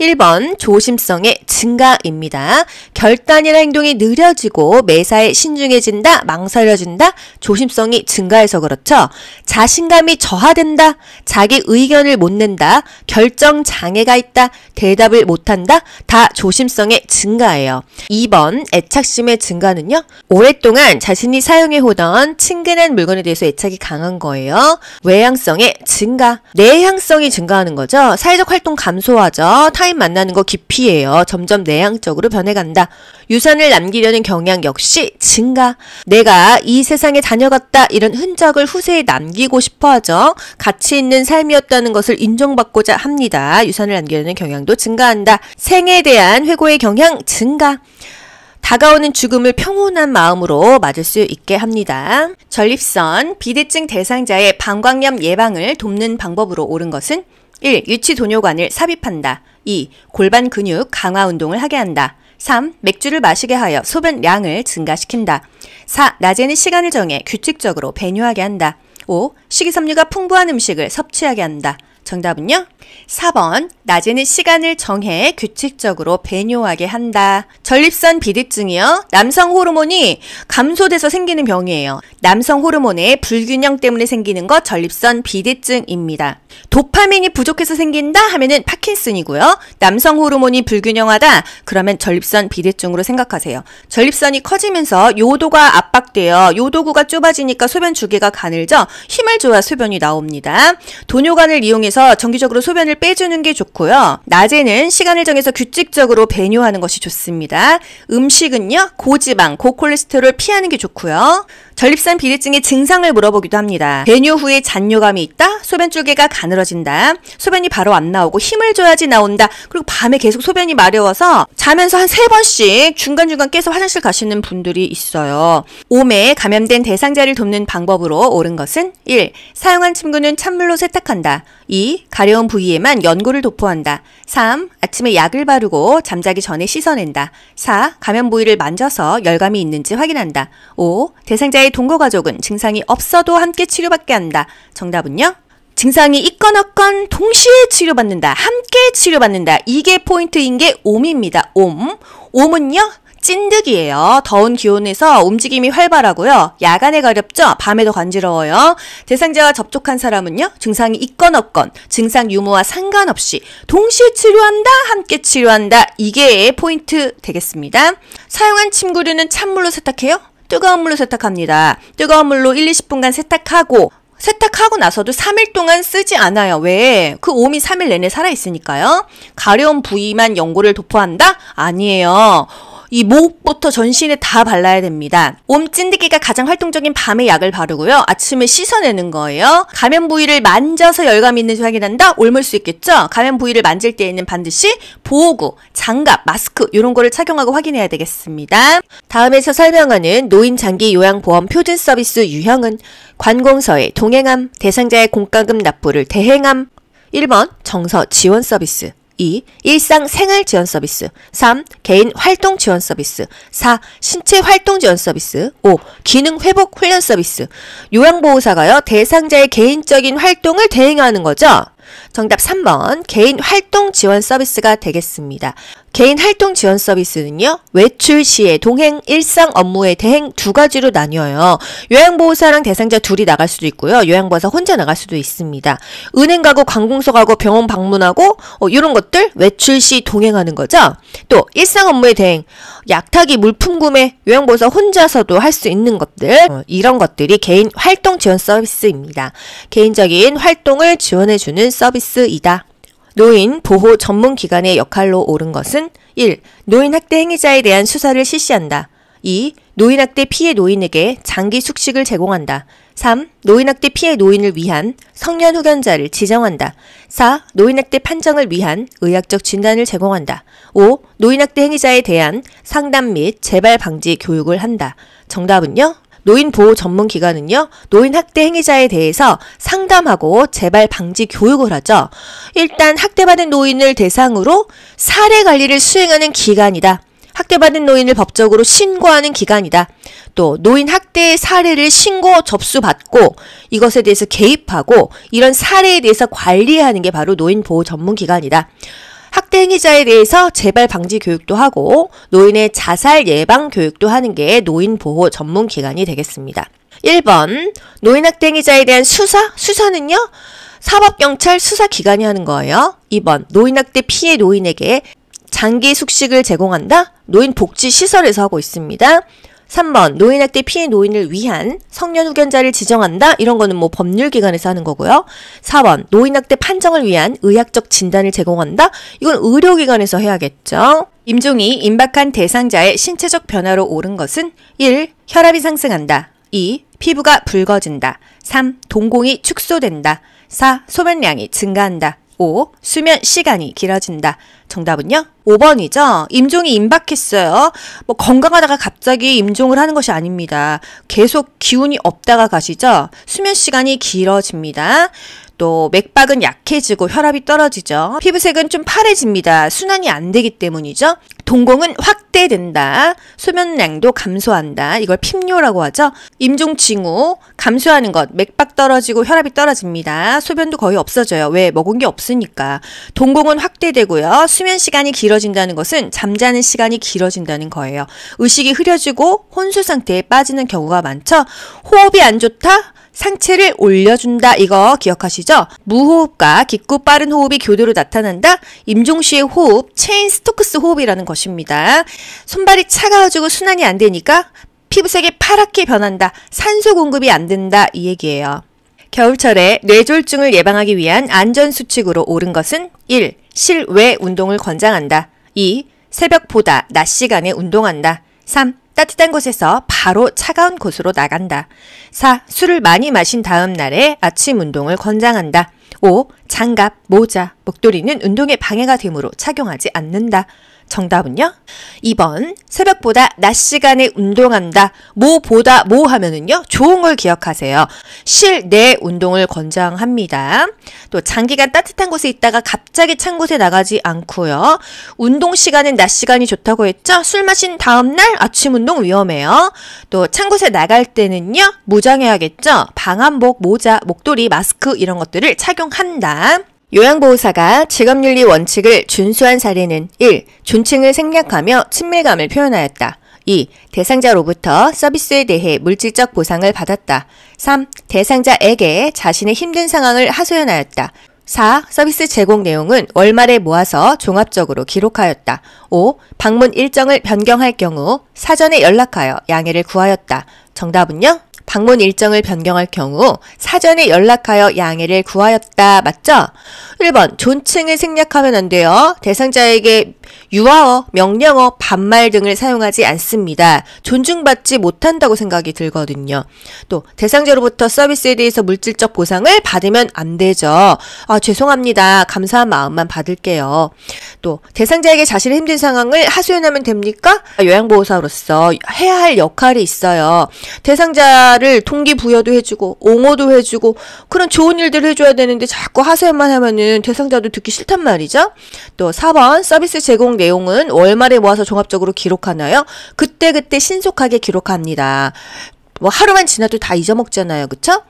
Speaker 1: 1번 조심성의 증가입니다. 결단이나 행동이 느려지고 매사에 신중해진다, 망설여진다, 조심성이 증가해서 그렇죠. 자신감이 저하된다, 자기 의견을 못 낸다, 결정 장애가 있다, 대답을 못한다, 다 조심성의 증가예요. 2번 애착심의 증가는요. 오랫동안 자신이 사용해오던 친근한 물건에 대해서 애착이 강한 거예요. 외향성의 증가, 내향성이 증가하는 거죠. 사회적 활동 감소하죠. 타인 만나는 거 기피해요. 점점 내향적으로 변해간다. 유산을 남기려는 경향 역시 증가. 내가 이 세상에 다녀갔다 이런 흔적을 후세에 남기고 싶어 하죠. 가치 있는 삶이었다는 것을 인정받고자 합니다. 유산을 남기려는 경향도 증가한다. 생에 대한 회고의 경향 증가. 다가오는 죽음을 평온한 마음으로 맞을 수 있게 합니다. 전립선, 비대증 대상자의 방광염 예방을 돕는 방법으로 옳은 것은 1. 유치 도뇨관을 삽입한다. 2. 골반 근육 강화 운동을 하게 한다. 3. 맥주를 마시게 하여 소변량을 증가시킨다. 4. 낮에는 시간을 정해 규칙적으로 배뇨하게 한다. 5. 식이섬유가 풍부한 음식을 섭취하게 한다. 정답은요? 4번. 낮에는 시간을 정해 규칙적으로 배뇨하게 한다. 전립선 비대증이요. 남성 호르몬이 감소돼서 생기는 병이에요. 남성 호르몬의 불균형 때문에 생기는 것 전립선 비대증입니다. 도파민이 부족해서 생긴다 하면은 파킨슨이고요. 남성 호르몬이 불균형하다 그러면 전립선 비대증으로 생각하세요. 전립선이 커지면서 요도가 압박되어 요도구가 좁아지니까 소변 주기가 가늘죠. 힘을 줘야 소변이 나옵니다. 도뇨관을 이용해 중서 정기적으로 소변을 빼주는 게 좋고요. 낮에는 시간을 정해서 규칙적으로 배뇨하는 것이 좋습니다. 음식은요, 고지방, 고콜레스테롤 피하는 게 좋고요. 전립선 비대증의 증상을 물어보기도 합니다. 배뇨 후에 잔뇨감이 있다? 소변줄기가 가늘어진다. 소변이 바로 안 나오고 힘을 줘야지 나온다. 그리고 밤에 계속 소변이 마려워서 자면서 한 세 번씩 중간중간 깨서 화장실 가시는 분들이 있어요. 오매에 감염된 대상자를 돕는 방법으로 옳은 것은 1. 사용한 침구는 찬물로 세탁한다. 2. 가려운 부위에만 연고를 도포한다. 3. 아침에 약을 바르고 잠자기 전에 씻어낸다. 4. 감염 부위를 만져서 열감이 있는지 확인한다. 5. 대상자의 환자의 동거 가족은 증상이 없어도 함께 치료받게 한다. 정답은요? 증상이 있건 없건 동시에 치료받는다. 함께 치료받는다. 이게 포인트인 게 옴입니다. 옴. 옴은요? 찐득이에요. 더운 기온에서 움직임이 활발하고요. 야간에 가렵죠? 밤에도 간지러워요. 대상자와 접촉한 사람은요. 증상이 있건 없건 증상 유무와 상관없이 동시에 치료한다, 함께 치료한다. 이게 포인트 되겠습니다. 사용한 침구류는 찬물로 세탁해요. 뜨거운 물로 세탁합니다. 뜨거운 물로 1, 20분간 세탁하고 세탁하고 나서도 3일 동안 쓰지 않아요. 왜? 그 오미 3일 내내 살아있으니까요. 가려운 부위만 연고를 도포한다? 아니에요. 이 목부터 전신에 다 발라야 됩니다. 옴 찐득이가 가장 활동적인 밤에 약을 바르고요. 아침에 씻어내는 거예요. 가면 부위를 만져서 열감 있는지 확인한다? 옮을 수 있겠죠? 가면 부위를 만질 때에는 반드시 보호구, 장갑, 마스크 이런 거를 착용하고 확인해야 되겠습니다. 다음에서 설명하는 노인 장기 요양 보험 표준 서비스 유형은 관공서의 동행함, 대상자의 공과금 납부를 대행함, 1번 정서 지원 서비스 2. 일상 생활 지원 서비스 3. 개인 활동 지원 서비스 4. 신체 활동 지원 서비스 5. 기능 회복 훈련 서비스 요양보호사가요 대상자의 개인적인 활동을 대행하는 거죠. 정답 3번 개인 활동 지원 서비스가 되겠습니다. 개인 활동 지원 서비스는요, 외출 시에 동행 일상 업무의 대행 두 가지로 나뉘어요. 요양보호사랑 대상자 둘이 나갈 수도 있고요, 요양보호사 혼자 나갈 수도 있습니다. 은행 가고 관공서 가고 병원 방문하고 어, 이런 것들 외출 시 동행하는 거죠. 또 일상 업무의 대행, 약타기, 물품 구매, 요양보호사 혼자서도 할 수 있는 것들 어, 이런 것들이 개인 활동 지원 서비스입니다. 개인적인 활동을 지원해주는 서비스. 서비스이다. 노인 보호 전문 기관의 역할로 오른 것은 1. 노인학대 행위자에 대한 수사를 실시한다. 2. 노인학대 피해 노인에게 장기 숙식을 제공한다. 3. 노인학대 피해 노인을 위한 성년 후견자를 지정한다. 4. 노인학대 판정을 위한 의학적 진단을 제공한다. 5. 노인학대 행위자에 대한 상담 및 재발 방지 교육을 한다. 정답은요? 노인 보호 전문 기관은요, 노인 학대 행위자에 대해서 상담하고 재발 방지 교육을 하죠. 일단 학대받은 노인을 대상으로 사례 관리를 수행하는 기관이다. 학대받은 노인을 법적으로 신고하는 기관이다. 또 노인 학대 의 사례를 신고 접수받고 이것에 대해서 개입하고 이런 사례에 대해서 관리하는 게 바로 노인 보호 전문 기관이다. 학대 행위자에 대해서 재발 방지 교육도 하고 노인의 자살 예방 교육도 하는 게 노인 보호 전문 기관이 되겠습니다. 1번 노인 학대 행위자에 대한 수사 수사는요. 사법경찰 수사기관이 하는 거예요. 2번 노인학대 피해 노인에게 장기 숙식을 제공한다? 노인복지시설에서 하고 있습니다. 3번 노인학대 피해 노인을 위한 성년 후견자를 지정한다. 이런 거는 뭐 법률기관에서 하는 거고요. 4번 노인학대 판정을 위한 의학적 진단을 제공한다. 이건 의료기관에서 해야겠죠. 임종이 임박한 대상자의 신체적 변화로 오른 것은 1. 혈압이 상승한다. 2. 피부가 붉어진다. 3. 동공이 축소된다. 4. 소변량이 증가한다. 5. 수면 시간이 길어진다. 정답은요? 5번이죠? 임종이 임박했어요. 뭐 건강하다가 갑자기 임종을 하는 것이 아닙니다. 계속 기운이 없다가 가시죠? 수면 시간이 길어집니다. 또 맥박은 약해지고 혈압이 떨어지죠. 피부색은 좀 파래집니다. 순환이 안 되기 때문이죠. 동공은 확대된다. 수면량도 감소한다. 이걸 핍뇨라고 하죠. 임종 징후 감소하는 것. 맥박 떨어지고 혈압이 떨어집니다. 소변도 거의 없어져요. 왜? 먹은 게 없으니까. 동공은 확대되고요. 수면 시간이 길어진다는 것은 잠자는 시간이 길어진다는 거예요. 의식이 흐려지고 혼수 상태에 빠지는 경우가 많죠. 호흡이 안 좋다? 상체를 올려준다 이거 기억하시죠? 무호흡과 깊고 빠른 호흡이 교대로 나타난다. 임종시의 호흡, 체인 스토크스 호흡이라는 것입니다. 손발이 차가워지고 순환이 안 되니까 피부색이 파랗게 변한다. 산소 공급이 안 된다 이 얘기예요. 겨울철에 뇌졸중을 예방하기 위한 안전수칙으로 옳은 것은 1. 실외 운동을 권장한다. 2. 새벽보다 낮 시간에 운동한다. 3. 따뜻한 곳에서 바로 차가운 곳으로 나간다. 4. 술을 많이 마신 다음 날에 아침 운동을 권장한다. 5. 장갑, 모자, 목도리는 운동에 방해가 되므로 착용하지 않는다. 정답은요? 2번 새벽보다 낮 시간에 운동한다. 뭐보다 뭐 하면은요. 좋은 걸 기억하세요. 실내 운동을 권장합니다. 또 장기간 따뜻한 곳에 있다가 갑자기 찬 곳에 나가지 않고요. 운동 시간은 낮 시간이 좋다고 했죠? 술 마신 다음 날 아침 운동 위험해요. 또 찬 곳에 나갈 때는요. 무장해야겠죠? 방한복, 모자, 목도리, 마스크 이런 것들을 착용한다. 요양보호사가 직업윤리 원칙을 준수한 사례는 1. 존칭을 생략하며 친밀감을 표현하였다. 2. 대상자로부터 서비스에 대해 물질적 보상을 받았다. 3. 대상자에게 자신의 힘든 상황을 하소연하였다. 4. 서비스 제공 내용은 월말에 모아서 종합적으로 기록하였다. 5. 방문 일정을 변경할 경우 사전에 연락하여 양해를 구하였다. 정답은요? 방문 일정을 변경할 경우 사전에 연락하여 양해를 구하였다. 맞죠? 1번 존칭을 생략하면 안 돼요. 대상자에게 유아어, 명령어, 반말 등을 사용하지 않습니다. 존중받지 못한다고 생각이 들거든요. 또 대상자로부터 서비스에 대해서 물질적 보상을 받으면 안 되죠. 아, 죄송합니다. 감사한 마음만 받을게요. 또 대상자에게 자신의 힘든 상황을 하소연하면 됩니까? 요양보호사로서 해야 할 역할이 있어요. 대상자 나를 동기부여도 해주고 옹호도 해주고 그런 좋은 일들을 해줘야 되는데 자꾸 하세요만 하면은 대상자도 듣기 싫단 말이죠. 또 4번 서비스 제공 내용은 월말에 모아서 종합적으로 기록하나요? 그때그때 신속하게 기록합니다. 뭐 하루만 지나도 다 잊어먹잖아요. 그쵸?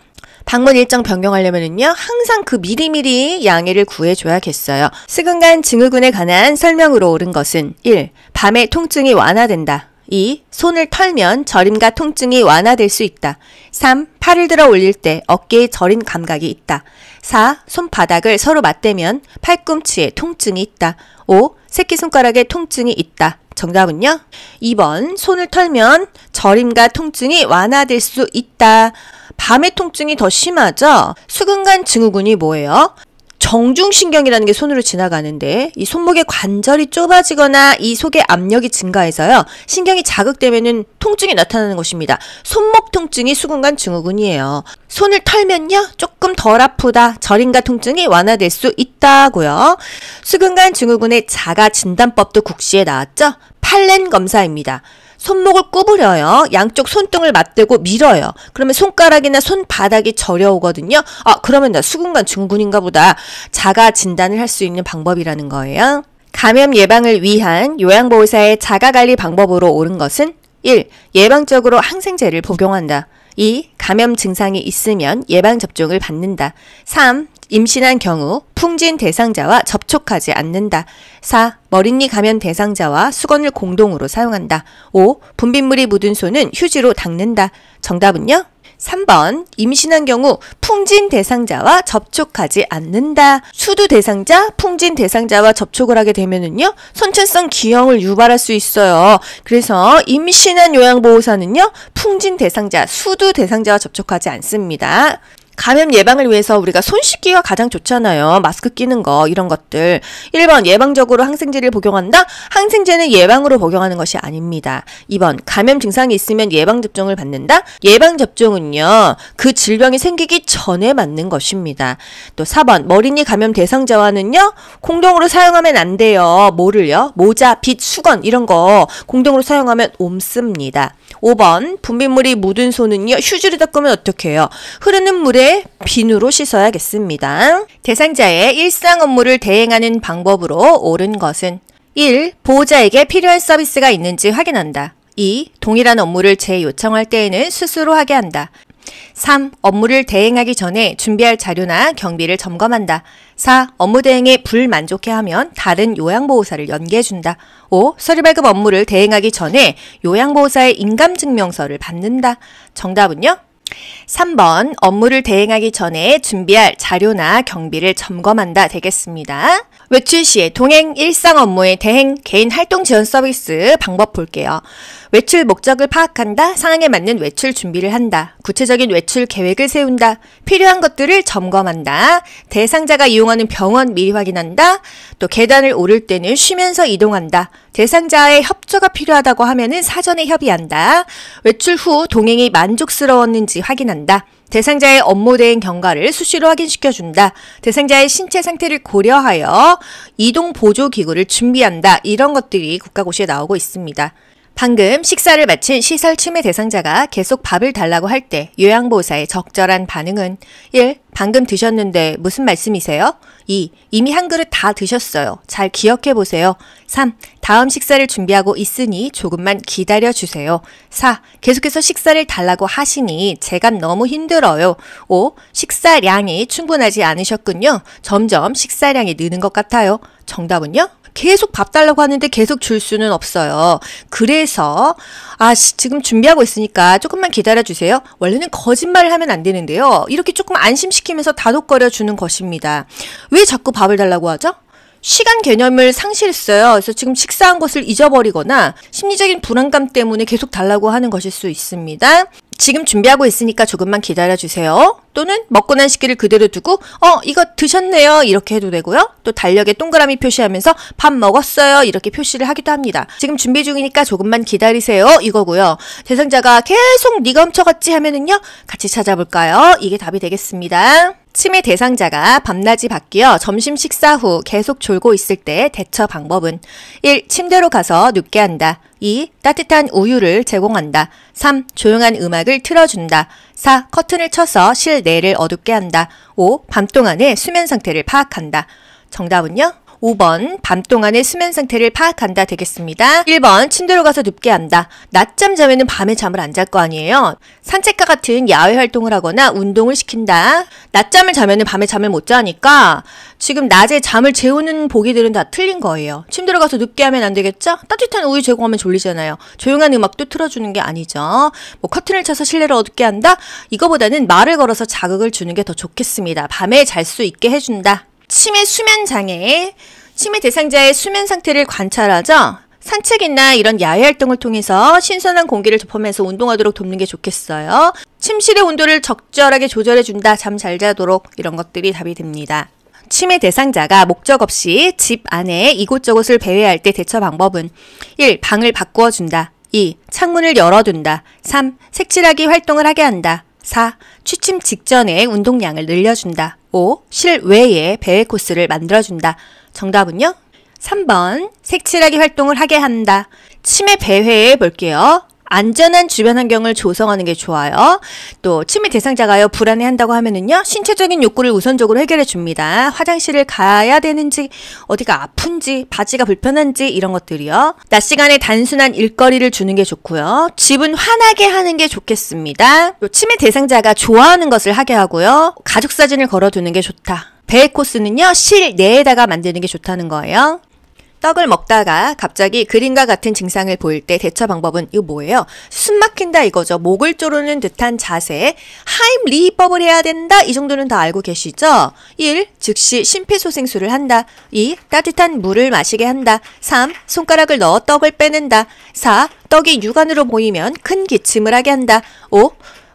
Speaker 1: 방문 일정 변경하려면은요, 항상 그 미리미리 양해를 구해줘야겠어요. 수근간 증후군에 관한 설명으로 옳은 것은 1. 밤에 통증이 완화된다. 2. 손을 털면 저림과 통증이 완화될 수 있다. 3. 팔을 들어 올릴 때 어깨에 저린 감각이 있다. 4. 손바닥을 서로 맞대면 팔꿈치에 통증이 있다. 5. 새끼손가락에 통증이 있다. 정답은요? 2번. 손을 털면 저림과 통증이 완화될 수 있다. 밤의 통증이 더 심하죠? 수근간 증후군이 뭐예요? 정중신경이라는 게 손으로 지나가는데 이 손목의 관절이 좁아지거나 이 속의 압력이 증가해서요. 신경이 자극되면은 통증이 나타나는 것입니다. 손목 통증이 수근간 증후군이에요. 손을 털면요. 조금 덜 아프다. 저린가 통증이 완화될 수 있다고요. 수근간 증후군의 자가 진단법도 국시에 나왔죠. 팔렌 검사입니다. 손목을 구부려요. 양쪽 손등을 맞대고 밀어요. 그러면 손가락이나 손바닥이 저려오거든요. 아, 그러면 나 수군간 증군인가 보다. 자가 진단을 할 수 있는 방법이라는 거예요. 감염 예방을 위한 요양보호사의 자가관리 방법으로 옳은 것은 1. 예방적으로 항생제를 복용한다. 2. 감염 증상이 있으면 예방접종을 받는다. 3. 임신한 경우 풍진 대상자와 접촉하지 않는다. 4. 머릿니 가면 대상자와 수건을 공동으로 사용한다. 5. 분비물이 묻은 손은 휴지로 닦는다. 정답은요? 3번 임신한 경우 풍진 대상자와 접촉하지 않는다. 수두 대상자, 풍진 대상자와 접촉을 하게 되면은요. 선천성 기형을 유발할 수 있어요. 그래서 임신한 요양보호사는요. 풍진 대상자, 수두 대상자와 접촉하지 않습니다. 감염 예방을 위해서 우리가 손 씻기가 가장 좋잖아요. 마스크 끼는 거 이런 것들. 1번 예방적으로 항생제를 복용한다. 항생제는 예방으로 복용하는 것이 아닙니다. 2번 감염 증상이 있으면 예방 접종을 받는다. 예방 접종은요. 그 질병이 생기기 전에 맞는 것입니다. 또 4번 머리니 감염 대상자와는요. 공동으로 사용하면 안 돼요. 뭐를요? 모자, 빗, 수건 이런 거 공동으로 사용하면 옮습니다. 5번 분비물이 묻은 손은요. 휴지를 닦으면 어떻게 해요? 흐르는 물에 비누로 씻어야겠습니다. 대상자의 일상 업무를 대행하는 방법으로 옳은 것은 1. 보호자에게 필요한 서비스가 있는지 확인한다. 2. 동일한 업무를 재요청할 때에는 스스로 하게 한다. 3. 업무를 대행하기 전에 준비할 자료나 경비를 점검한다. 4. 업무 대행에 불만족해하면 다른 요양보호사를 연계해준다. 5. 서류 발급 업무를 대행하기 전에 요양보호사의 인감증명서를 받는다. 정답은요? 3번 업무를 대행하기 전에 준비할 자료나 경비를 점검한다 되겠습니다. 외출 시에 동행 일상 업무에 대행 개인 활동 지원 서비스 방법 볼게요. 외출 목적을 파악한다, 상황에 맞는 외출 준비를 한다, 구체적인 외출 계획을 세운다, 필요한 것들을 점검한다, 대상자가 이용하는 병원 미리 확인한다, 또 계단을 오를 때는 쉬면서 이동한다, 대상자의 협조가 필요하다고 하면은 사전에 협의한다, 외출 후 동행이 만족스러웠는지 확인한다, 대상자의 업무 대행 경과를 수시로 확인시켜준다. 대상자의 신체 상태를 고려하여 이동 보조 기구를 준비한다. 이런 것들이 국가고시에 나오고 있습니다. 방금 식사를 마친 시설 침해 대상자가 계속 밥을 달라고 할 때 요양보호사의 적절한 반응은 1. 방금 드셨는데 무슨 말씀이세요? 2. 이미 한 그릇 다 드셨어요. 잘 기억해 보세요. 3. 다음 식사를 준비하고 있으니 조금만 기다려 주세요. 4. 계속해서 식사를 달라고 하시니 제가 너무 힘들어요. 5. 식사량이 충분하지 않으셨군요. 점점 식사량이 느는 것 같아요. 정답은요? 계속 밥 달라고 하는데 계속 줄 수는 없어요. 그래서 아 지금 준비하고 있으니까 조금만 기다려 주세요. 원래는 거짓말을 하면 안 되는데요. 이렇게 조금 안심시키면서 다독거려 주는 것입니다. 왜 자꾸 밥을 달라고 하죠? 시간 개념을 상실했어요. 그래서 지금 식사한 것을 잊어버리거나 심리적인 불안감 때문에 계속 달라고 하는 것일 수 있습니다. 지금 준비하고 있으니까 조금만 기다려주세요. 또는 먹고 난 식기를 그대로 두고 어 이거 드셨네요 이렇게 해도 되고요. 또 달력에 동그라미 표시하면서 밥 먹었어요 이렇게 표시를 하기도 합니다. 지금 준비 중이니까 조금만 기다리세요 이거고요. 대상자가 계속 네가 훔쳐갔지 하면은요 같이 찾아볼까요? 이게 답이 되겠습니다. 치매 대상자가 밤낮이 바뀌어 점심 식사 후 계속 졸고 있을 때의 대처 방법은 1. 침대로 가서 눕게 한다. 2. 따뜻한 우유를 제공한다. 3. 조용한 음악을 틀어준다. 4. 커튼을 쳐서 실내를 어둡게 한다. 5. 밤 동안의 수면 상태를 파악한다. 정답은요? 5번 밤 동안의 수면 상태를 파악한다 되겠습니다. 1번 침대로 가서 눕게 한다. 낮잠 자면 밤에 잠을 안 잘 거 아니에요. 산책과 같은 야외 활동을 하거나 운동을 시킨다. 낮잠을 자면 밤에 잠을 못 자니까 지금 낮에 잠을 재우는 보기들은 다 틀린 거예요. 침대로 가서 눕게 하면 안 되겠죠? 따뜻한 우유 제공하면 졸리잖아요. 조용한 음악도 틀어주는 게 아니죠. 뭐 커튼을 쳐서 실내를 어둡게 한다? 이거보다는 말을 걸어서 자극을 주는 게 더 좋겠습니다. 밤에 잘 수 있게 해준다. 치매 수면 장애 치매 대상자의 수면 상태를 관찰하죠. 산책이나 이런 야외 활동을 통해서 신선한 공기를 접하면서 운동하도록 돕는 게 좋겠어요. 침실의 온도를 적절하게 조절해 준다. 잠 잘 자도록 이런 것들이 답이 됩니다. 치매 대상자가 목적 없이 집 안에 이곳저곳을 배회할 때 대처 방법은 1. 방을 바꾸어 준다. 2. 창문을 열어둔다. 3. 색칠하기 활동을 하게 한다. 4. 취침 직전에 운동량을 늘려준다. 5. 실외에 배회 코스를 만들어준다. 정답은요? 3번 색칠하기 활동을 하게 한다. 치매 배회에 볼게요. 안전한 주변 환경을 조성하는 게 좋아요. 또 치매 대상자가요 불안해한다고 하면은요 신체적인 욕구를 우선적으로 해결해 줍니다. 화장실을 가야 되는지 어디가 아픈지 바지가 불편한지 이런 것들이요. 낮 시간에 단순한 일거리를 주는 게 좋고요. 집은 환하게 하는 게 좋겠습니다. 치매 대상자가 좋아하는 것을 하게 하고요. 가족 사진을 걸어두는 게 좋다. 베의 코스는요 실내에다가 만드는 게 좋다는 거예요. 떡을 먹다가 갑자기 그림과 같은 증상을 보일 때 대처 방법은 이거 뭐예요? 숨 막힌다 이거죠. 목을 조르는 듯한 자세. 하임리법을 해야 된다. 이 정도는 다 알고 계시죠? 1. 즉시 심폐소생술을 한다. 2. 따뜻한 물을 마시게 한다. 3. 손가락을 넣어 떡을 빼낸다. 4. 떡이 육안으로 보이면 큰 기침을 하게 한다. 5.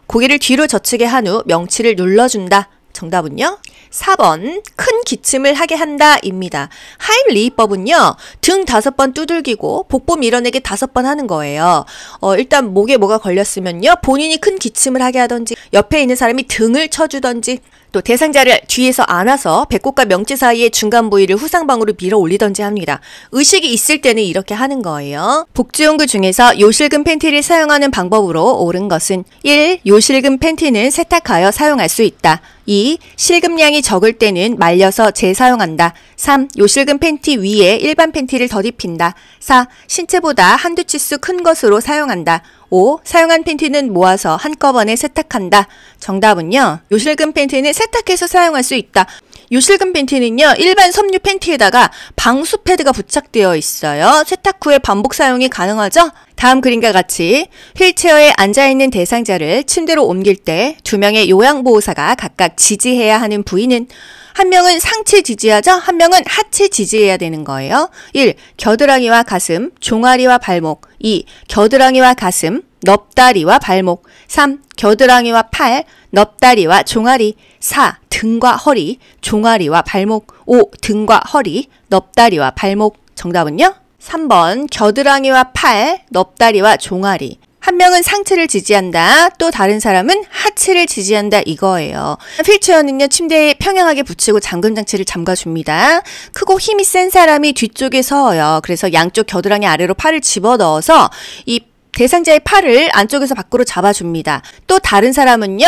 Speaker 1: 고개를 뒤로 젖히게 한 후 명치를 눌러준다. 정답은요? 4번 큰 기침을 하게 한다입니다. 하임리법은요등 다섯 번 두들기고 복부 밀어내기 다섯 번 하는 거예요. 어, 일단 목에 뭐가 걸렸으면요. 본인이 큰 기침을 하게 하던지 옆에 있는 사람이 등을 쳐주던지 또 대상자를 뒤에서 안아서 배꼽과 명치 사이의 중간 부위를 후상방으로 밀어 올리던지 합니다. 의식이 있을 때는 이렇게 하는 거예요. 복주용구 중에서 요실금 팬티를 사용하는 방법으로 옳은 것은 1. 요실금 팬티는 세탁하여 사용할 수 있다. 2. 실금량이 적을 때는 말려서 재사용한다. 3. 요실금 팬티 위에 일반 팬티를 덧입힌다. 4. 신체보다 한두 치수 큰 것으로 사용한다. 5. 사용한 팬티는 모아서 한꺼번에 세탁한다. 정답은요. 요실금 팬티는 세탁해서 사용할 수 있다. 요실금 팬티는요, 일반 섬유 팬티에다가 방수 패드가 부착되어 있어요. 세탁 후에 반복 사용이 가능하죠? 다음 그림과 같이 휠체어에 앉아있는 대상자를 침대로 옮길 때 두 명의 요양보호사가 각각 지지해야 하는 부위는 한 명은 상체 지지하죠? 한 명은 하체 지지해야 되는 거예요. 1. 겨드랑이와 가슴, 종아리와 발목. 2. 겨드랑이와 가슴, 넙다리와 발목. 3. 겨드랑이와 팔, 넙다리와 종아리. 4. 등과 허리, 종아리와 발목. 5. 등과 허리, 넙다리와 발목. 정답은요? 3번 겨드랑이와 팔, 넙다리와 종아리 한 명은 상체를 지지한다, 또 다른 사람은 하체를 지지한다 이거예요. 필체어는요 침대에 평행하게 붙이고 잠금 장치를 잠가줍니다. 크고 힘이 센 사람이 뒤쪽에 서요. 그래서 양쪽 겨드랑이 아래로 팔을 집어넣어서 이 대상자의 팔을 안쪽에서 밖으로 잡아줍니다. 또 다른 사람은요,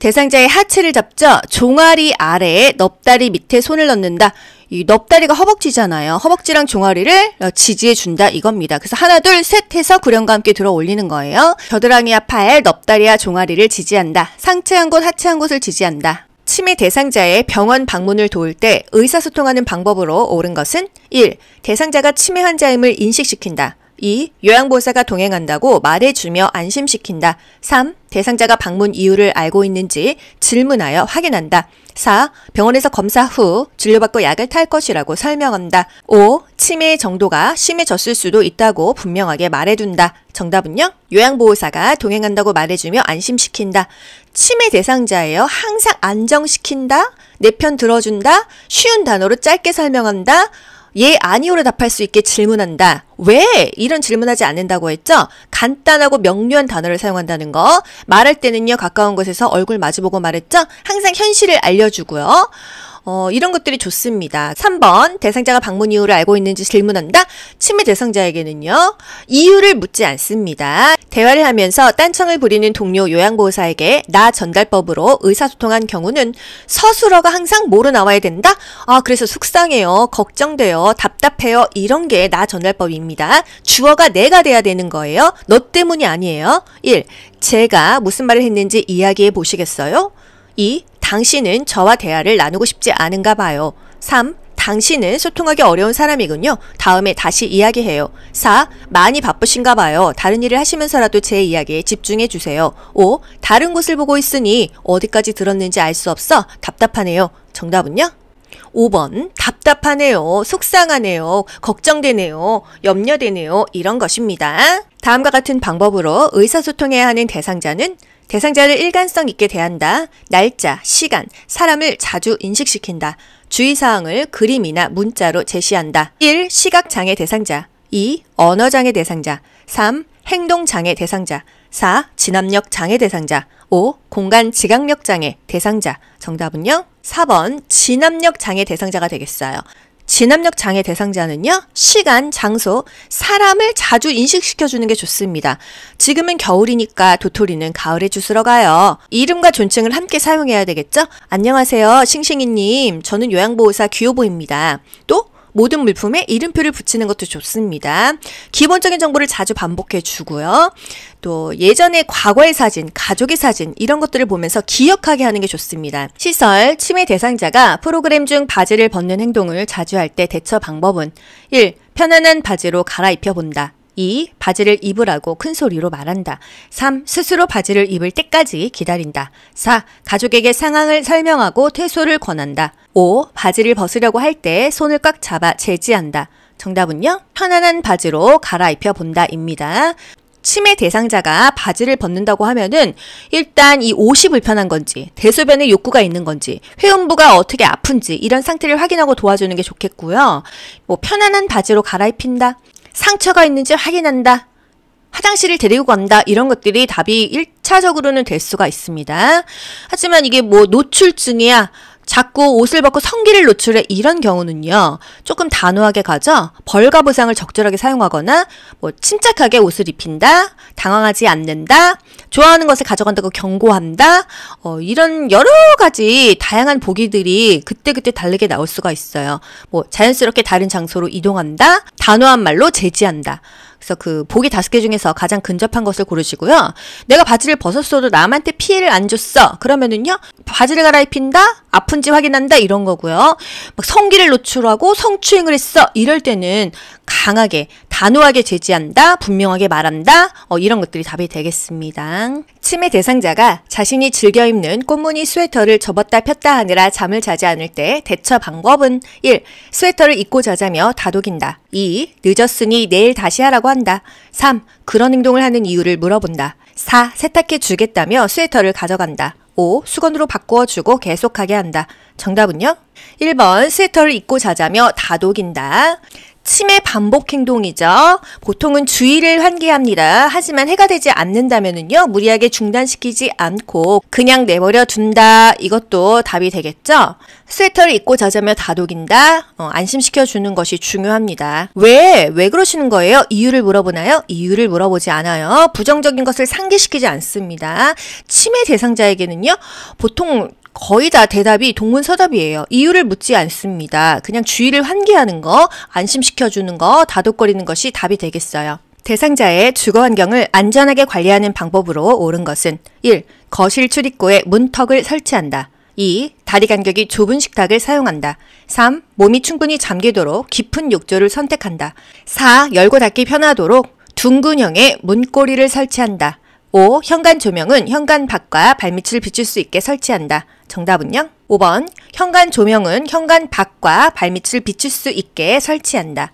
Speaker 1: 대상자의 하체를 잡죠. 종아리 아래에 넙다리 밑에 손을 넣는다. 이 넙다리가 허벅지잖아요. 허벅지랑 종아리를 지지해 준다 이겁니다. 그래서 하나 둘 셋 해서 구령과 함께 들어 올리는 거예요. 겨드랑이와 팔, 넙다리와 종아리를 지지한다. 상체 한 곳, 하체 한 곳을 지지한다. 치매 대상자의 병원 방문을 도울 때 의사소통하는 방법으로 옳은 것은 1. 대상자가 치매 환자임을 인식시킨다. 2. 요양보사가 호 동행한다고 말해주며 안심시킨다. 3. 대상자가 방문 이유를 알고 있는지 질문하여 확인한다. 4. 병원에서 검사 후 진료받고 약을 탈 것이라고 설명한다. 5. 치매의 정도가 심해졌을 수도 있다고 분명하게 말해둔다. 정답은요? 요양보호사가 동행한다고 말해주며 안심시킨다. 치매 대상자예요. 항상 안정시킨다. 내편 네 들어준다. 쉬운 단어로 짧게 설명한다. 예, 아니오를 답할 수 있게 질문한다. 왜? 이런 질문하지 않는다고 했죠? 간단하고 명료한 단어를 사용한다는 거. 말할 때는요, 가까운 곳에서 얼굴 마주보고 말했죠? 항상 현실을 알려주고요. 어, 이런 것들이 좋습니다. 3번, 대상자가 방문 이유를 알고 있는지 질문한다? 치매 대상자에게는요, 이유를 묻지 않습니다. 대화를 하면서 딴청을 부리는 동료 요양보호사에게 나 전달법으로 의사소통한 경우는 서술어가 항상 뭐로 나와야 된다? 아, 그래서 속상해요. 걱정돼요. 답답해요. 이런 게 나 전달법입니다. 주어가 내가 돼야 되는 거예요. 너 때문이 아니에요. 1. 제가 무슨 말을 했는지 이야기해 보시겠어요? 2. 당신은 저와 대화를 나누고 싶지 않은가 봐요. 3. 당신은 소통하기 어려운 사람이군요. 다음에 다시 이야기해요. 4. 많이 바쁘신가 봐요. 다른 일을 하시면서라도 제 이야기에 집중해 주세요. 5. 다른 곳을 보고 있으니 어디까지 들었는지 알 수 없어 답답하네요. 정답은요? 5번 답답하네요. 속상하네요. 걱정되네요. 염려되네요. 이런 것입니다. 다음과 같은 방법으로 의사소통해야 하는 대상자는 대상자를 일관성 있게 대한다. 날짜, 시간, 사람을 자주 인식시킨다. 주의사항을 그림이나 문자로 제시한다. 1. 시각장애 대상자 2. 언어장애 대상자 3. 행동장애 대상자 4. 진압력 장애 대상자 5. 공간 지각력 장애 대상자 정답은요? 4번 진압력 장애 대상자가 되겠어요. 진압력 장애 대상자는요, 시간, 장소, 사람을 자주 인식시켜주는 게 좋습니다. 지금은 겨울이니까 도토리는 가을에 주스러 가요. 이름과 존칭을 함께 사용해야 되겠죠? 안녕하세요, 싱싱이님. 저는 요양보호사 귀요보입니다. 또, 모든 물품에 이름표를 붙이는 것도 좋습니다. 기본적인 정보를 자주 반복해 주고요. 또 예전에 과거의 사진, 가족의 사진 이런 것들을 보면서 기억하게 하는 게 좋습니다. 시설, 치매 대상자가 프로그램 중 바지를 벗는 행동을 자주 할 때 대처 방법은 1. 편안한 바지로 갈아입혀 본다. 2. 바지를 입으라고 큰 소리로 말한다. 3. 스스로 바지를 입을 때까지 기다린다. 4. 가족에게 상황을 설명하고 퇴소를 권한다. 5. 바지를 벗으려고 할 때 손을 꽉 잡아 제지한다. 정답은요? 편안한 바지로 갈아입혀 본다입니다. 치매 대상자가 바지를 벗는다고 하면은 일단 이 옷이 불편한 건지 대소변의 욕구가 있는 건지 회음부가 어떻게 아픈지 이런 상태를 확인하고 도와주는 게 좋겠고요. 뭐 편안한 바지로 갈아입힌다. 상처가 있는지 확인한다. 화장실을 데리고 간다 이런 것들이 답이 1차적으로는 될 수가 있습니다. 하지만 이게 뭐 노출증이야 자꾸 옷을 벗고 성기를 노출해 이런 경우는요. 조금 단호하게 가져 벌과 보상을 적절하게 사용하거나 뭐 침착하게 옷을 입힌다, 당황하지 않는다, 좋아하는 것을 가져간다고 경고한다, 어, 이런 여러 가지 다양한 보기들이 그때그때 다르게 나올 수가 있어요. 뭐 자연스럽게 다른 장소로 이동한다, 단호한 말로 제지한다. 그래서 그 보기 다섯 개 중에서 가장 근접한 것을 고르시고요. 내가 바지를 벗었어도 남한테 피해를 안 줬어. 그러면은요. 바지를 갈아입힌다. 아픈지 확인한다 이런 거고요. 막 성기를 노출하고 성추행을 했어. 이럴 때는 강하게 단호하게 제지한다, 분명하게 말한다, 어, 이런 것들이 답이 되겠습니다. 치매 대상자가 자신이 즐겨 입는 꽃무늬 스웨터를 접었다 폈다 하느라 잠을 자지 않을 때 대처 방법은 1. 스웨터를 입고 자자며 다독인다. 2. 늦었으니 내일 다시 하라고 한다. 3. 그런 행동을 하는 이유를 물어본다. 4. 세탁해 주겠다며 스웨터를 가져간다. 5. 수건으로 바꾸어 주고 계속하게 한다. 정답은요? 1번 스웨터를 입고 자자며 다독인다. 아침의 반복 행동이죠. 보통은 주의를 환기합니다. 하지만 해가 되지 않는다면요 무리하게 중단시키지 않고 그냥 내버려 둔다. 이것도 답이 되겠죠. 스웨터를 입고 자자며 다독인다. 어, 안심시켜 주는 것이 중요합니다. 왜? 왜 그러시는 거예요? 이유를 물어보나요? 이유를 물어보지 않아요. 부정적인 것을 상기시키지 않습니다. 치매 대상자에게는요, 보통 거의 다 대답이 동문서답이에요. 이유를 묻지 않습니다. 그냥 주의를 환기하는 거, 안심시켜주는 거, 다독거리는 것이 답이 되겠어요. 대상자의 주거 환경을 안전하게 관리하는 방법으로 옳은 것은 1. 거실 출입구에 문턱을 설치한다. 2. 다리 간격이 좁은 식탁을 사용한다. 3. 몸이 충분히 잠기도록 깊은 욕조를 선택한다. 4. 열고 닫기 편하도록 둥근형의 문고리를 설치한다. 5. 현관 조명은 현관 밖과 발밑을 비출 수 있게 설치한다. 정답은요? 5번 현관 조명은 현관 밖과 발밑을 비출 수 있게 설치한다.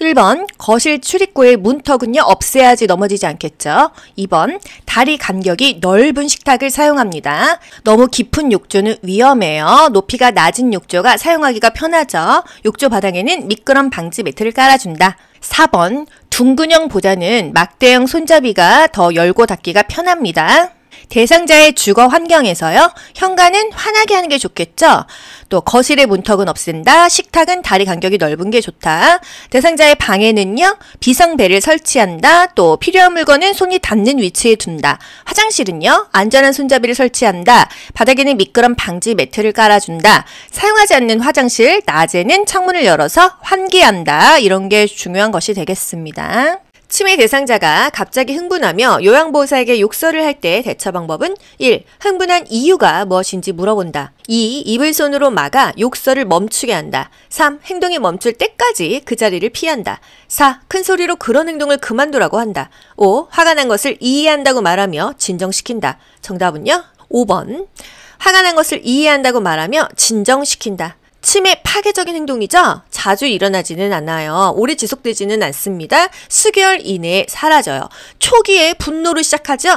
Speaker 1: 1번 거실 출입구의 문턱은요 없애야지 넘어지지 않겠죠. 2번 다리 간격이 넓은 식탁을 사용합니다. 너무 깊은 욕조는 위험해요. 높이가 낮은 욕조가 사용하기가 편하죠. 욕조 바닥에는 미끄럼 방지 매트를 깔아준다. 4번 둥근형 보다는 막대형 손잡이가 더 열고 닫기가 편합니다. 대상자의 주거 환경에서요. 현관은 환하게 하는 게 좋겠죠. 또거실에 문턱은 없앤다. 식탁은 다리 간격이 넓은 게 좋다. 대상자의 방에는요. 비상벨을 설치한다. 또 필요한 물건은 손이 닿는 위치에 둔다. 화장실은요. 안전한 손잡이를 설치한다. 바닥에는 미끄럼 방지 매트를 깔아준다. 사용하지 않는 화장실, 낮에는 창문을 열어서 환기한다. 이런 게 중요한 것이 되겠습니다. 치매 대상자가 갑자기 흥분하며 요양보호사에게 욕설을 할 때 대처 방법은 1. 흥분한 이유가 무엇인지 물어본다. 2. 입을 손으로 막아 욕설을 멈추게 한다. 3. 행동이 멈출 때까지 그 자리를 피한다. 4. 큰 소리로 그런 행동을 그만두라고 한다. 5. 화가 난 것을 이해한다고 말하며 진정시킨다. 정답은요? 5번. 화가 난 것을 이해한다고 말하며 진정시킨다. 침의 파괴적인 행동이죠. 자주 일어나지는 않아요. 오래 지속되지는 않습니다. 수개월 이내에 사라져요. 초기에 분노를 시작하죠.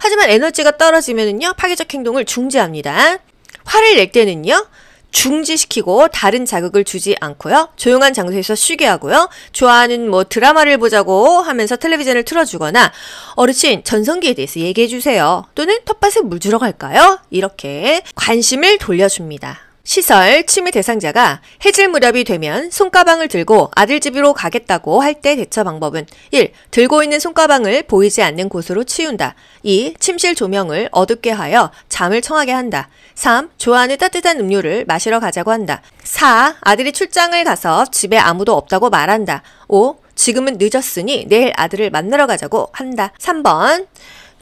Speaker 1: 하지만 에너지가 떨어지면요 파괴적 행동을 중지합니다. 화를 낼 때는요, 중지시키고 다른 자극을 주지 않고요. 조용한 장소에서 쉬게 하고요. 좋아하는 뭐 드라마를 보자고 하면서 텔레비전을 틀어주거나 어르신 전성기에 대해서 얘기해 주세요. 또는 텃밭에 물 주러 갈까요? 이렇게 관심을 돌려줍니다. 시설 취미 대상자가 해질 무렵이 되면 손가방을 들고 아들 집으로 가겠다고 할 때 대처 방법은 1. 들고 있는 손가방을 보이지 않는 곳으로 치운다. 2. 침실 조명을 어둡게 하여 잠을 청하게 한다. 3. 좋아하는 따뜻한 음료를 마시러 가자고 한다. 4. 아들이 출장을 가서 집에 아무도 없다고 말한다. 5. 지금은 늦었으니 내일 아들을 만나러 가자고 한다. 3번.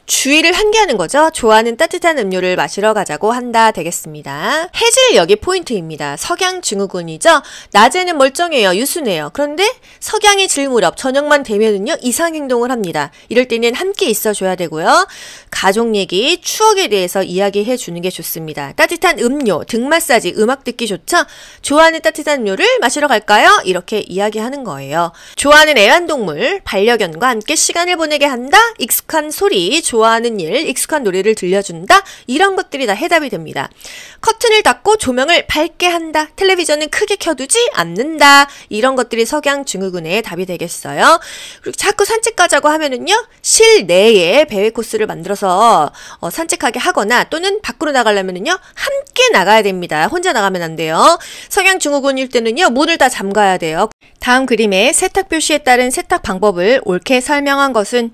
Speaker 1: 주의를 한개하는 거죠. 좋아하는 따뜻한 음료를 마시러 가자고 한다 되겠습니다. 해질 여기 포인트입니다. 석양 증후군이죠. 낮에는 멀쩡해요. 유순해요. 그런데 석양이 질무렵 저녁만 되면은요. 이상 행동을 합니다. 이럴 때는 함께 있어줘야 되고요. 가족 얘기, 추억에 대해서 이야기해 주는 게 좋습니다. 따뜻한 음료, 등 마사지, 음악 듣기 좋죠. 좋아하는 따뜻한 음료를 마시러 갈까요? 이렇게 이야기하는 거예요. 좋아하는 애완동물, 반려견과 함께 시간을 보내게 한다. 익숙한 소리, 좋아하는 일, 익숙한 노래를 들려준다. 이런 것들이 다 해답이 됩니다. 커튼을 닫고 조명을 밝게 한다. 텔레비전은 크게 켜두지 않는다. 이런 것들이 석양 증후군의 답이 되겠어요. 그리고 자꾸 산책 가자고 하면은요. 실내에 배회 코스를 만들어서 어, 산책하게 하거나 또는 밖으로 나가려면은요. 함께 나가야 됩니다. 혼자 나가면 안 돼요. 석양 증후군일 때는요. 문을 다 잠가야 돼요. 다음 그림에 세탁 표시에 따른 세탁 방법을 옳게 설명한 것은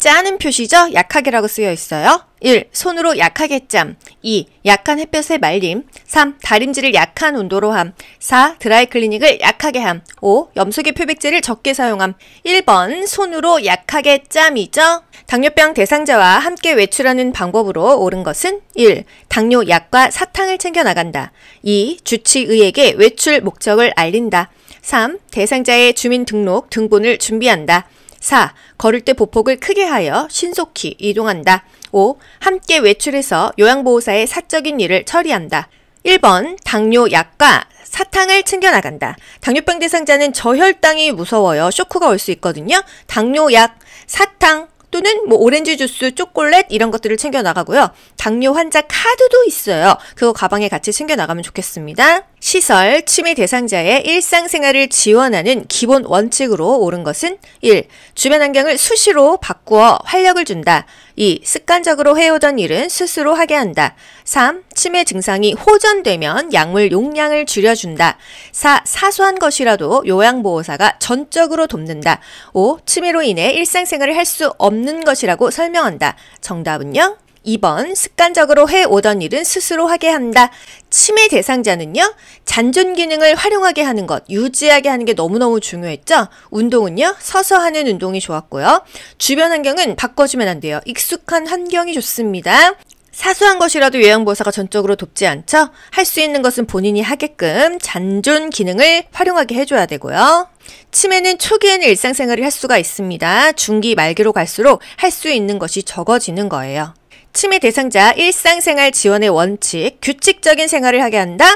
Speaker 1: 짜는 표시죠? 약하게라고 쓰여 있어요. 1. 손으로 약하게 짬. 2. 약한 햇볕에 말림. 3. 다림질을 약한 온도로 함. 4. 드라이 클리닉을 약하게 함. 5. 염소의 표백제를 적게 사용함. 1번. 손으로 약하게 짬이죠? 당뇨병 대상자와 함께 외출하는 방법으로 옳은 것은 1. 당뇨 약과 사탕을 챙겨 나간다. 2. 주치의에게 외출 목적을 알린다. 3. 대상자의 주민등록 등본을 준비한다. 4. 걸을 때 보폭을 크게 하여 신속히 이동한다. 5. 함께 외출해서 요양보호사의 사적인 일을 처리한다. 1번 당뇨약과 사탕을 챙겨나간다. 당뇨병 대상자는 저혈당이 무서워요. 쇼크가 올 수 있거든요. 당뇨약, 사탕, 또는 뭐 오렌지 주스, 초콜릿 이런 것들을 챙겨 나가고요. 당뇨 환자 카드도 있어요. 그거 가방에 같이 챙겨 나가면 좋겠습니다. 시설, 취미 대상자의 일상생활을 지원하는 기본 원칙으로 옳은 것은 1. 주변 환경을 수시로 바꾸어 활력을 준다. 2. 습관적으로 해오던 일은 스스로 하게 한다. 3. 치매 증상이 호전되면 약물 용량을 줄여준다. 4. 사소한 것이라도 요양보호사가 전적으로 돕는다. 5. 치매로 인해 일상생활을 할 수 없는 것이라고 설명한다. 정답은요? 2번 습관적으로 해오던 일은 스스로 하게 한다. 치매 대상자는요. 잔존 기능을 활용하게 하는 것, 유지하게 하는 게 너무너무 중요했죠. 운동은요. 서서 하는 운동이 좋았고요. 주변 환경은 바꿔주면 안 돼요. 익숙한 환경이 좋습니다. 사소한 것이라도 요양보호사가 전적으로 돕지 않죠? 할 수 있는 것은 본인이 하게끔 잔존 기능을 활용하게 해줘야 되고요. 치매는 초기에는 일상생활을 할 수가 있습니다. 중기 말기로 갈수록 할 수 있는 것이 적어지는 거예요. 치매 대상자 일상생활 지원의 원칙, 규칙적인 생활을 하게 한다.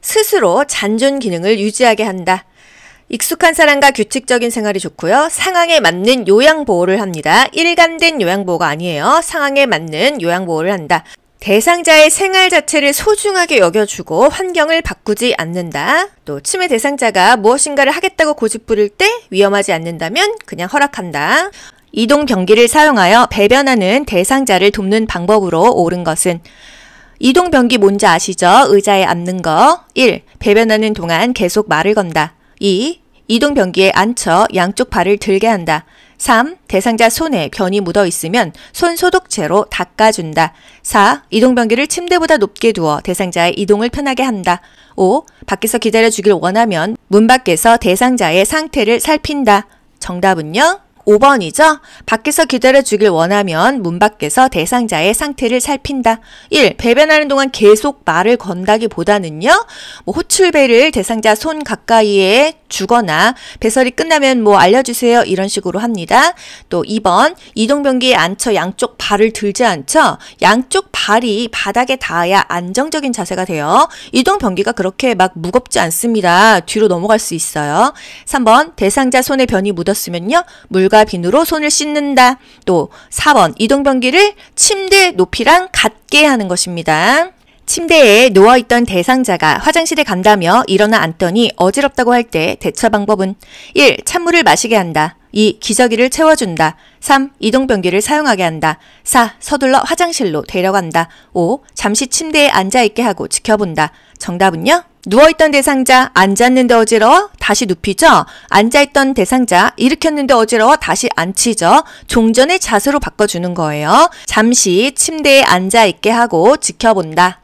Speaker 1: 스스로 잔존 기능을 유지하게 한다. 익숙한 사람과 규칙적인 생활이 좋고요. 상황에 맞는 요양 보호를 합니다. 일관된 요양 보호가 아니에요. 상황에 맞는 요양 보호를 한다. 대상자의 생활 자체를 소중하게 여겨주고 환경을 바꾸지 않는다. 또 치매 대상자가 무엇인가를 하겠다고 고집부릴 때 위험하지 않는다면 그냥 허락한다. 이동 변기를 사용하여 배변하는 대상자를 돕는 방법으로 옳은 것은 이동 변기 뭔지 아시죠? 의자에 앉는 거. 1. 배변하는 동안 계속 말을 건다. 2. 이동 변기에 앉혀 양쪽 발을 들게 한다. 3. 대상자 손에 변이 묻어 있으면 손 소독제로 닦아준다. 4. 이동 변기를 침대보다 높게 두어 대상자의 이동을 편하게 한다. 5. 밖에서 기다려주길 원하면 문 밖에서 대상자의 상태를 살핀다. 정답은요? 5번이죠? 밖에서 기다려 주길 원하면 문 밖에서 대상자의 상태를 살핀다. 1. 배변하는 동안 계속 말을 건다기보다는요. 뭐 호출배를 대상자 손 가까이에 주거나 배설이 끝나면 뭐 알려주세요 이런 식으로 합니다. 또 2번 이동변기에 앉혀 양쪽 발을 들지 않죠. 양쪽 발이 바닥에 닿아야 안정적인 자세가 돼요. 이동변기가 그렇게 막 무겁지 않습니다. 뒤로 넘어갈 수 있어요. 3번 대상자 손에 변이 묻었으면요. 물과 비누로 손을 씻는다. 또 4번 이동변기를 침대 높이랑 같게 하는 것입니다. 침대에 누워있던 대상자가 화장실에 간다며 일어나 앉더니 어지럽다고 할 때 대처 방법은 1. 찬물을 마시게 한다. 2. 기저귀를 채워준다. 3. 이동변기를 사용하게 한다. 4. 서둘러 화장실로 데려간다. 5. 잠시 침대에 앉아있게 하고 지켜본다. 정답은요? 누워있던 대상자 앉았는데 어지러워? 다시 눕히죠? 앉아있던 대상자 일으켰는데 어지러워? 다시 앉히죠? 종전의 자세로 바꿔주는 거예요. 잠시 침대에 앉아있게 하고 지켜본다.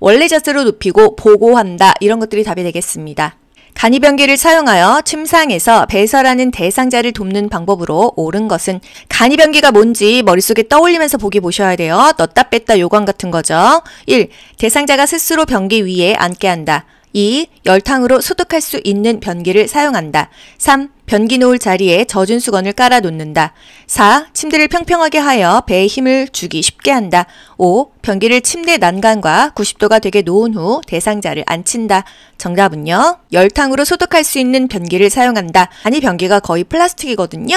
Speaker 1: 원래 자세로 눕히고 보고한다. 이런 것들이 답이 되겠습니다. 간이변기를 사용하여 침상에서 배설하는 대상자를 돕는 방법으로 옳은 것은 간이변기가 뭔지 머릿속에 떠올리면서 보기 보셔야 돼요. 넣다 뺐다 요건 같은 거죠. 1. 대상자가 스스로 변기 위에 앉게 한다. 2. 열탕으로 소독할 수 있는 변기를 사용한다. 3. 변기 놓을 자리에 젖은 수건을 깔아 놓는다. 4. 침대를 평평하게 하여 배에 힘을 주기 쉽게 한다. 5. 변기를 침대 난간과 90도가 되게 놓은 후 대상자를 앉힌다. 정답은요. 열탕으로 소독할 수 있는 변기를 사용한다. 아니 변기가 거의 플라스틱이거든요.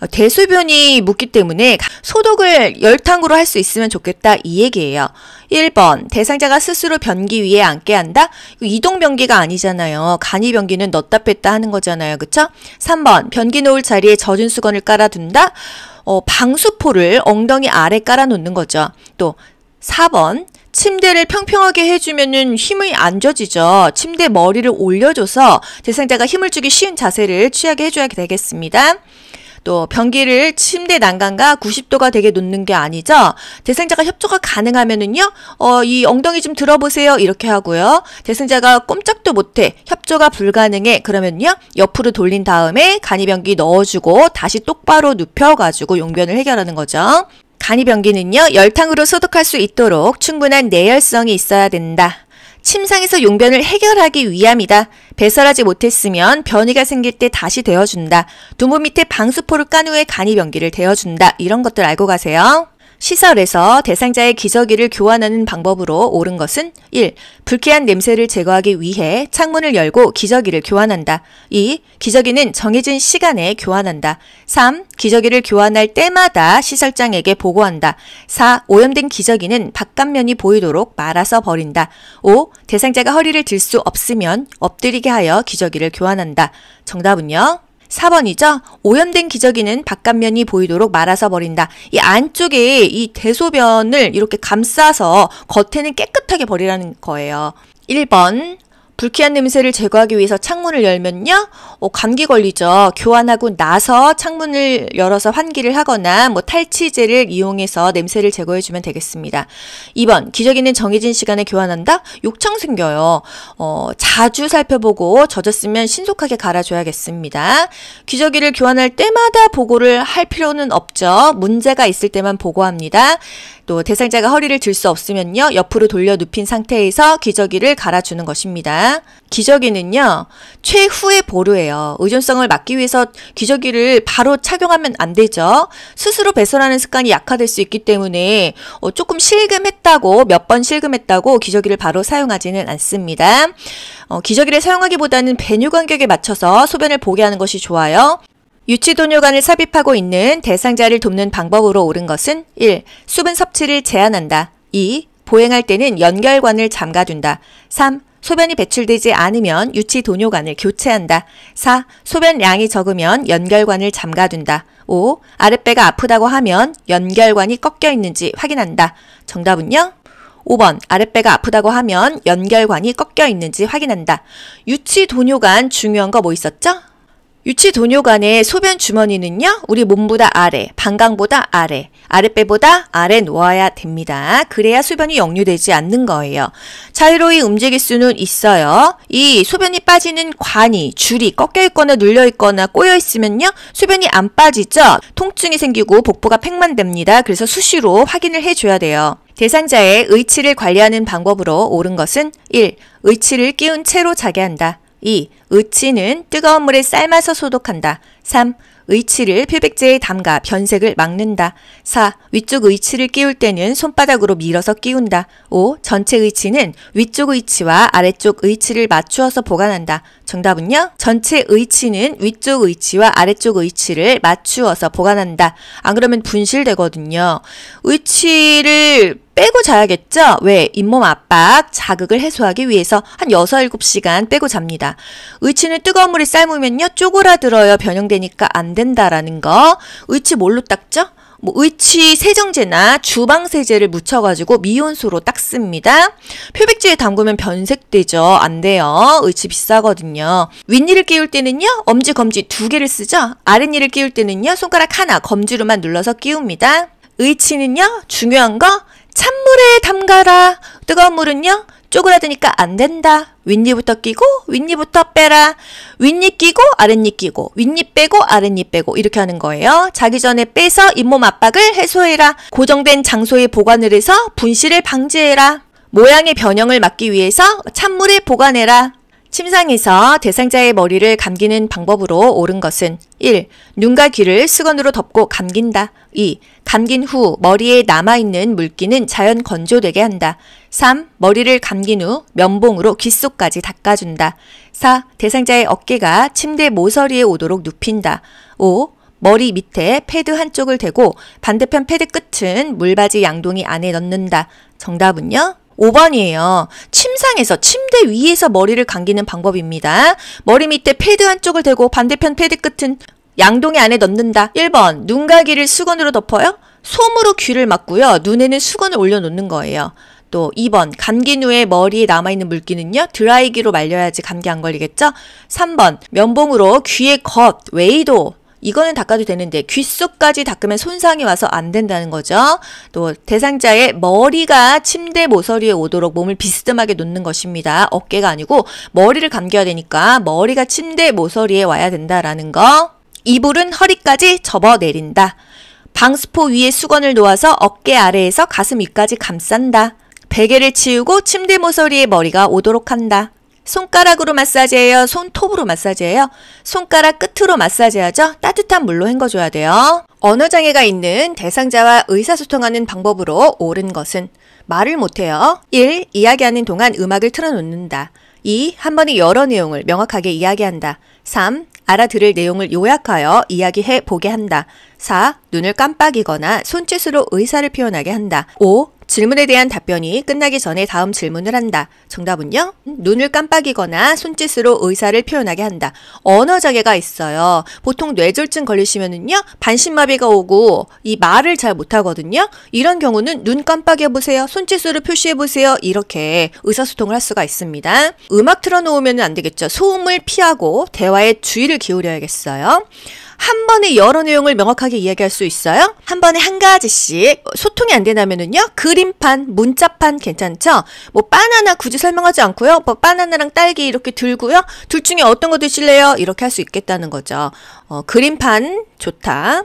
Speaker 1: 어, 대소변이 묻기 때문에 소독을 열탕으로 할 수 있으면 좋겠다 이 얘기예요. 1번 대상자가 스스로 변기 위에 앉게 한다. 이동 변기가 아니잖아요. 간이 변기는 넣다 뺐다 하는 거잖아요. 그쵸? 3번 변기 놓을 자리에 젖은 수건을 깔아둔다. 어, 방수포를 엉덩이 아래 깔아놓는 거죠. 또 4번 침대를 평평하게 해주면 힘이 안젖지죠 침대 머리를 올려줘서 대상자가 힘을 주기 쉬운 자세를 취하게 해줘야 되겠습니다. 또 변기를 침대 난간과 90도가 되게 놓는 게 아니죠. 대상자가 협조가 가능하면은요, 어, 이 엉덩이 좀 들어보세요. 이렇게 하고요. 대상자가 꼼짝도 못해. 협조가 불가능해. 그러면요, 옆으로 돌린 다음에 간이변기 넣어주고 다시 똑바로 눕혀가지고 용변을 해결하는 거죠. 간이변기는요, 열탕으로 소독할 수 있도록 충분한 내열성이 있어야 된다. 침상에서 용변을 해결하기 위함이다. 배설하지 못했으면 변이가 생길 때 다시 데어준다 두부 밑에 방수포를 깐 후에 간이 변기를 데어준다 이런 것들 알고 가세요. 시설에서 대상자의 기저귀를 교환하는 방법으로 옳은 것은 1. 불쾌한 냄새를 제거하기 위해 창문을 열고 기저귀를 교환한다. 2. 기저귀는 정해진 시간에 교환한다. 3. 기저귀를 교환할 때마다 시설장에게 보고한다. 4. 오염된 기저귀는 바깥면이 보이도록 말아서 버린다. 5. 대상자가 허리를 들 수 없으면 엎드리게 하여 기저귀를 교환한다. 정답은요? 4번이죠. 오염된 기저귀는 바깥면이 보이도록 말아서 버린다. 이 안쪽에 이 대소변을 이렇게 감싸서 겉에는 깨끗하게 버리라는 거예요. 1번 불쾌한 냄새를 제거하기 위해서 창문을 열면요. 어, 감기 걸리죠. 교환하고 나서 창문을 열어서 환기를 하거나 뭐 탈취제를 이용해서 냄새를 제거해 주면 되겠습니다. 2번. 기저귀는 정해진 시간에 교환한다. 욕창 생겨요. 어, 자주 살펴보고 젖었으면 신속하게 갈아줘야겠습니다. 기저귀를 교환할 때마다 보고를 할 필요는 없죠. 문제가 있을 때만 보고합니다. 또 대상자가 허리를 들 수 없으면요. 옆으로 돌려 눕힌 상태에서 기저귀를 갈아주는 것입니다. 기저귀는요. 최후의 보루예요. 의존성을 막기 위해서 기저귀를 바로 착용하면 안 되죠. 스스로 배설하는 습관이 약화될 수 있기 때문에 어, 조금 실금했다고 몇 번 실금했다고 기저귀를 바로 사용하지는 않습니다. 어, 기저귀를 사용하기보다는 배뇨 간격에 맞춰서 소변을 보게 하는 것이 좋아요. 유치도뇨관을 삽입하고 있는 대상자를 돕는 방법으로 옳은 것은 1. 수분 섭취를 제한한다. 2. 보행할 때는 연결관을 잠가둔다. 3. 소변이 배출되지 않으면 유치 도뇨관을 교체한다. 4. 소변량이 적으면 연결관을 잠가둔다. 5. 아랫배가 아프다고 하면 연결관이 꺾여 있는지 확인한다. 정답은요? 5번 아랫배가 아프다고 하면 연결관이 꺾여 있는지 확인한다. 유치 도뇨관 중요한 거 뭐 있었죠? 유치 도뇨관의 소변 주머니는요, 우리 몸보다 아래, 방광보다 아래, 아랫배보다 아래 놓아야 됩니다. 그래야 소변이 역류되지 않는 거예요. 자유로이 움직일 수는 있어요. 이 소변이 빠지는 관이, 줄이 꺾여 있거나 눌려 있거나 꼬여 있으면요, 소변이 안 빠지죠? 통증이 생기고 복부가 팽만됩니다. 그래서 수시로 확인을 해줘야 돼요. 대상자의 의치를 관리하는 방법으로 옳은 것은 1. 의치를 끼운 채로 자게 한다. 2. 의치는 뜨거운 물에 삶아서 소독한다. 3. 의치를 표백제에 담가 변색을 막는다. 4. 위쪽 의치를 끼울 때는 손바닥으로 밀어서 끼운다. 5. 전체 의치는 위쪽 의치와 아래쪽 의치를 맞추어서 보관한다. 정답은요? 전체 의치는 위쪽 의치와 아래쪽 의치를 맞추어서 보관한다. 안 그러면 분실되거든요. 의치를 빼고 자야겠죠? 왜? 잇몸 압박, 자극을 해소하기 위해서 한 6, 7시간 빼고 잡니다. 의치는 뜨거운 물에 삶으면요, 쪼그라들어요. 변형되니까 안 된다라는 거. 의치 뭘로 닦죠? 뭐 의치 세정제나 주방 세제를 묻혀 가지고 미온수로 닦습니다. 표백제에 담그면 변색되죠. 안 돼요. 의치 비싸거든요. 윗니를 끼울 때는요. 엄지 검지 두 개를 쓰죠. 아랫니를 끼울 때는요. 손가락 하나 검지로만 눌러서 끼웁니다. 의치는요. 중요한 거 찬물에 담가라. 뜨거운 물은요. 쪼그라드니까 안 된다. 윗니부터 끼고 윗니부터 빼라. 윗니 끼고 아랫니 끼고 윗니 빼고 아랫니 빼고 이렇게 하는 거예요. 자기 전에 빼서 잇몸 압박을 해소해라. 고정된 장소에 보관을 해서 분실을 방지해라. 모양의 변형을 막기 위해서 찬물에 보관해라. 침상에서 대상자의 머리를 감기는 방법으로 옳은 것은 1. 눈과 귀를 수건으로 덮고 감긴다. 2. 감긴 후 머리에 남아있는 물기는 자연 건조되게 한다. 3. 머리를 감긴 후 면봉으로 귓속까지 닦아준다. 4. 대상자의 어깨가 침대 모서리에 오도록 눕힌다. 5. 머리 밑에 패드 한쪽을 대고 반대편 패드 끝은 물받이 양동이 안에 넣는다. 정답은요? 5번이에요. 침상에서 침대 위에서 머리를 감기는 방법입니다. 머리 밑에 패드 한쪽을 대고 반대편 패드 끝은 양동이 안에 넣는다. 1번 눈가기를 수건으로 덮어요. 솜으로 귀를 막고요. 눈에는 수건을 올려놓는 거예요. 또 2번 감긴 후에 머리에 남아있는 물기는요. 드라이기로 말려야지 감기 안 걸리겠죠? 3번 면봉으로 귀의 겉, 외이도 이거는 닦아도 되는데 귓속까지 닦으면 손상이 와서 안 된다는 거죠. 또 대상자의 머리가 침대 모서리에 오도록 몸을 비스듬하게 놓는 것입니다. 어깨가 아니고 머리를 감겨야 되니까 머리가 침대 모서리에 와야 된다라는 거. 이불은 허리까지 접어 내린다. 방수포 위에 수건을 놓아서 어깨 아래에서 가슴 위까지 감싼다. 베개를 치우고 침대 모서리에 머리가 오도록 한다. 손가락으로 마사지해요? 손톱으로 마사지해요? 손가락 끝으로 마사지하죠? 따뜻한 물로 헹궈줘야 돼요. 언어장애가 있는 대상자와 의사소통하는 방법으로 옳은 것은 말을 못해요. 1. 이야기하는 동안 음악을 틀어놓는다. 2. 한 번에 여러 내용을 명확하게 이야기한다. 3. 알아들을 내용을 요약하여 이야기해 보게 한다. 4. 눈을 깜빡이거나 손짓으로 의사를 표현하게 한다. 5. 질문에 대한 답변이 끝나기 전에 다음 질문을 한다. 정답은요? 눈을 깜빡이거나 손짓으로 의사를 표현하게 한다. 언어 장애가 있어요. 보통 뇌졸중 걸리시면은요, 반신마비가 오고 이 말을 잘 못하거든요. 이런 경우는 눈 깜빡여보세요. 손짓으로 표시해보세요. 이렇게 의사소통을 할 수가 있습니다. 음악 틀어놓으면 안 되겠죠. 소음을 피하고 대화에 주의를 기울여야겠어요. 한 번에 여러 내용을 명확하게 이야기할 수 있어요. 한 번에 한 가지씩 소통이 안 되나면은요. 그림판, 문자판 괜찮죠? 뭐 바나나 굳이 설명하지 않고요. 뭐 바나나랑 딸기 이렇게 들고요. 둘 중에 어떤 거 드실래요? 이렇게 할 수 있겠다는 거죠. 어, 그림판 좋다.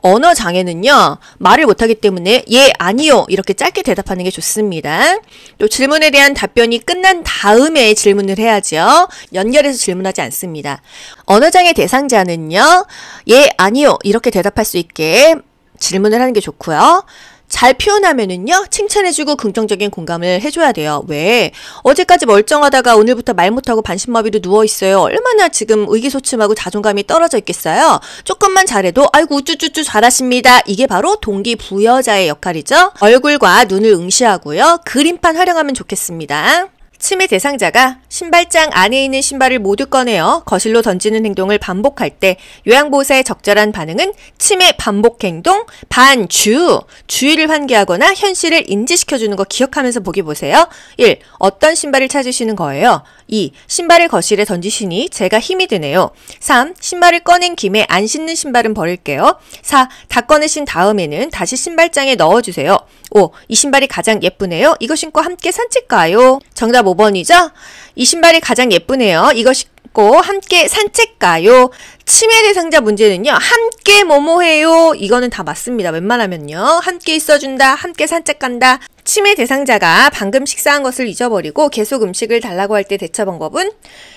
Speaker 1: 언어 장애는요, 말을 못하기 때문에 예, 아니요 이렇게 짧게 대답하는 게 좋습니다. 또 질문에 대한 답변이 끝난 다음에 질문을 해야죠. 연결해서 질문하지 않습니다. 언어 장애 대상자는요, 예, 아니요 이렇게 대답할 수 있게 질문을 하는 게 좋고요. 잘 표현하면은요, 칭찬해주고 긍정적인 공감을 해줘야 돼요. 왜? 어제까지 멀쩡하다가 오늘부터 말 못하고 반신마비로 누워있어요. 얼마나 지금 의기소침하고 자존감이 떨어져 있겠어요? 조금만 잘해도, 아이고, 우쭈쭈쭈 잘하십니다. 이게 바로 동기부여자의 역할이죠. 얼굴과 눈을 응시하고요. 그림판 활용하면 좋겠습니다. 치매 대상자가 신발장 안에 있는 신발을 모두 꺼내어 거실로 던지는 행동을 반복할 때 요양보호사의 적절한 반응은 치매 반복 행동, 반주, 주의를 환기하거나 현실을 인지시켜주는 거 기억하면서 보기 보세요. 1. 어떤 신발을 찾으시는 거예요? 2. 신발을 거실에 던지시니 제가 힘이 드네요. 3. 신발을 꺼낸 김에 안 신는 신발은 버릴게요. 4. 다 꺼내신 다음에는 다시 신발장에 넣어주세요. 5. 이 신발이 가장 예쁘네요. 이거 신고 함께 산책 가요. 정답 5번이죠? 이 신발이 가장 예쁘네요. 이거이고 함께 산책 가요. 치매 대상자 문제는요. 함께 뭐뭐 해요. 이거는 다 맞습니다. 웬만하면요. 함께 있어준다. 함께 산책 간다. 치매 대상자가 방금 식사한 것을 잊어버리고 계속 음식을 달라고 할 때 대처 방법은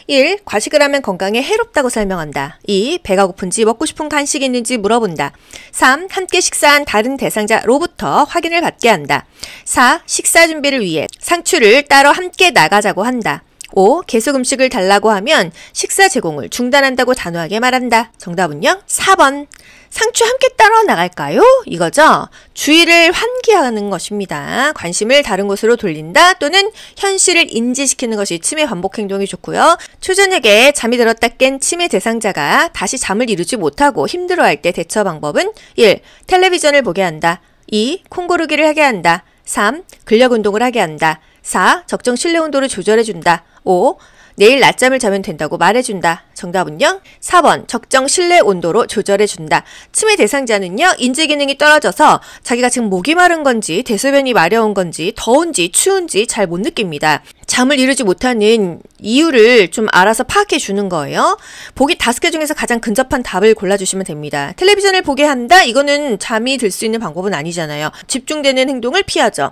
Speaker 1: 1. 과식을 하면 건강에 해롭다고 설명한다. 2. 배가 고픈지 먹고 싶은 간식이 있는지 물어본다. 3. 함께 식사한 다른 대상자로부터 확인을 받게 한다. 4. 식사 준비를 위해 상추를 따로 함께 나가자고 한다. 5. 계속 음식을 달라고 하면 식사 제공을 중단한다고 단호하게 말한다. 정답은요? 4번. 상추 함께 따러 나갈까요? 이거죠? 주의를 환기하는 것입니다. 관심을 다른 곳으로 돌린다 또는 현실을 인지시키는 것이 치매 반복 행동이 좋고요. 초저녁에 잠이 들었다 깬 치매 대상자가 다시 잠을 이루지 못하고 힘들어할 때 대처 방법은 1. 텔레비전을 보게 한다. 2. 콩고르기를 하게 한다. 3. 근력 운동을 하게 한다. 4. 적정 실내 온도를 조절해준다. 5. 내일 낮잠을 자면 된다고 말해준다. 정답은요? 4번 적정 실내 온도로 조절해준다. 치매 대상자는요 인지 기능이 떨어져서 자기가 지금 목이 마른 건지 대소변이 마려운 건지 더운지 추운지 잘 못 느낍니다. 잠을 이루지 못하는 이유를 좀 알아서 파악해 주는 거예요. 보기 다섯 개 중에서 가장 근접한 답을 골라주시면 됩니다. 텔레비전을 보게 한다? 이거는 잠이 들 수 있는 방법은 아니잖아요. 집중되는 행동을 피하죠.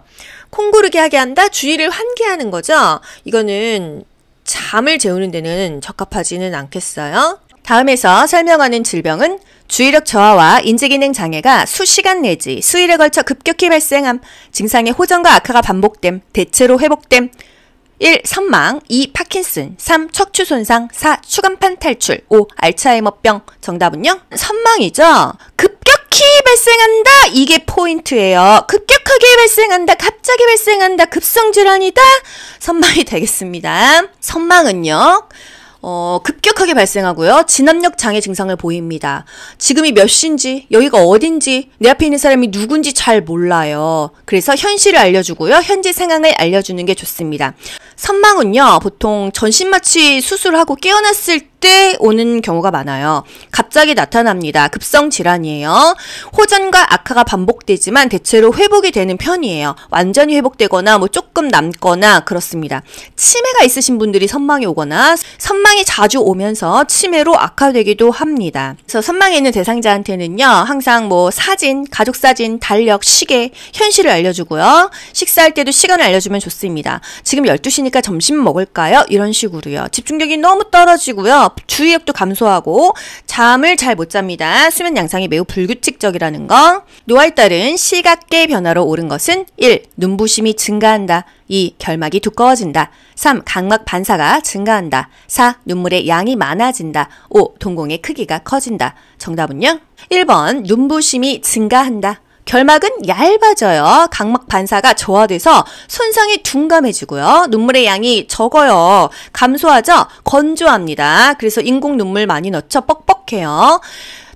Speaker 1: 콩고르게 하게 한다? 주의를 환기하는 거죠. 이거는 잠을 재우는 데는 적합하지는 않겠어요? 다음에서 설명하는 질병은 주의력 저하와 인지기능 장애가 수시간 내지 수일에 걸쳐 급격히 발생함, 증상의 호전과 악화가 반복됨, 대체로 회복됨, 1. 선망 2. 파킨슨 3. 척추 손상 4. 추간판 탈출 5. 알츠하이머병 정답은요? 선망이죠? 급격 발생한다. 이게 포인트예요. 급격하게 발생한다. 갑자기 발생한다. 급성 질환이다. 선망이 되겠습니다. 선망은요. 어, 급격하게 발생하고요. 진압력 장애 증상을 보입니다. 지금이 몇 시인지, 여기가 어딘지, 내 앞에 있는 사람이 누군지 잘 몰라요. 그래서 현실을 알려주고요. 현재 상황을 알려주는 게 좋습니다. 선망은요, 보통 전신마취 수술하고 깨어났을 때 오는 경우가 많아요. 갑자기 나타납니다. 급성 질환이에요. 호전과 악화가 반복되지만 대체로 회복이 되는 편이에요. 완전히 회복되거나 뭐 조금 남거나 그렇습니다. 치매가 있으신 분들이 선망이 오거나 선망이 자주 오면서 치매로 악화되기도 합니다. 그래서 선망에 있는 대상자한테는요, 항상 뭐 사진, 가족 사진, 달력, 시계, 현실을 알려주고요. 식사할 때도 시간을 알려주면 좋습니다. 지금 12시니까 배고니까 점심 먹을까요? 이런 식으로요. 집중력이 너무 떨어지고요. 주의력도 감소하고 잠을 잘 못 잡니다. 수면 양상이 매우 불규칙적이라는 거. 노화에 따른 시각계 변화로 오른 것은 1. 눈부심이 증가한다. 2. 결막이 두꺼워진다. 3. 각막 반사가 증가한다. 4. 눈물의 양이 많아진다. 5. 동공의 크기가 커진다. 정답은요? 1번 눈부심이 증가한다. 결막은 얇아져요. 각막 반사가 저하돼서 손상이 둔감해지고요. 눈물의 양이 적어요. 감소하죠? 건조합니다. 그래서 인공 눈물 많이 넣죠? 뻑뻑해요.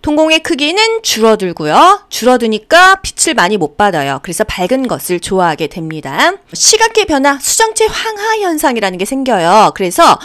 Speaker 1: 동공의 크기는 줄어들고요. 줄어드니까 빛을 많이 못 받아요. 그래서 밝은 것을 좋아하게 됩니다. 시각의 변화, 수정체 황화 현상이라는 게 생겨요. 그래서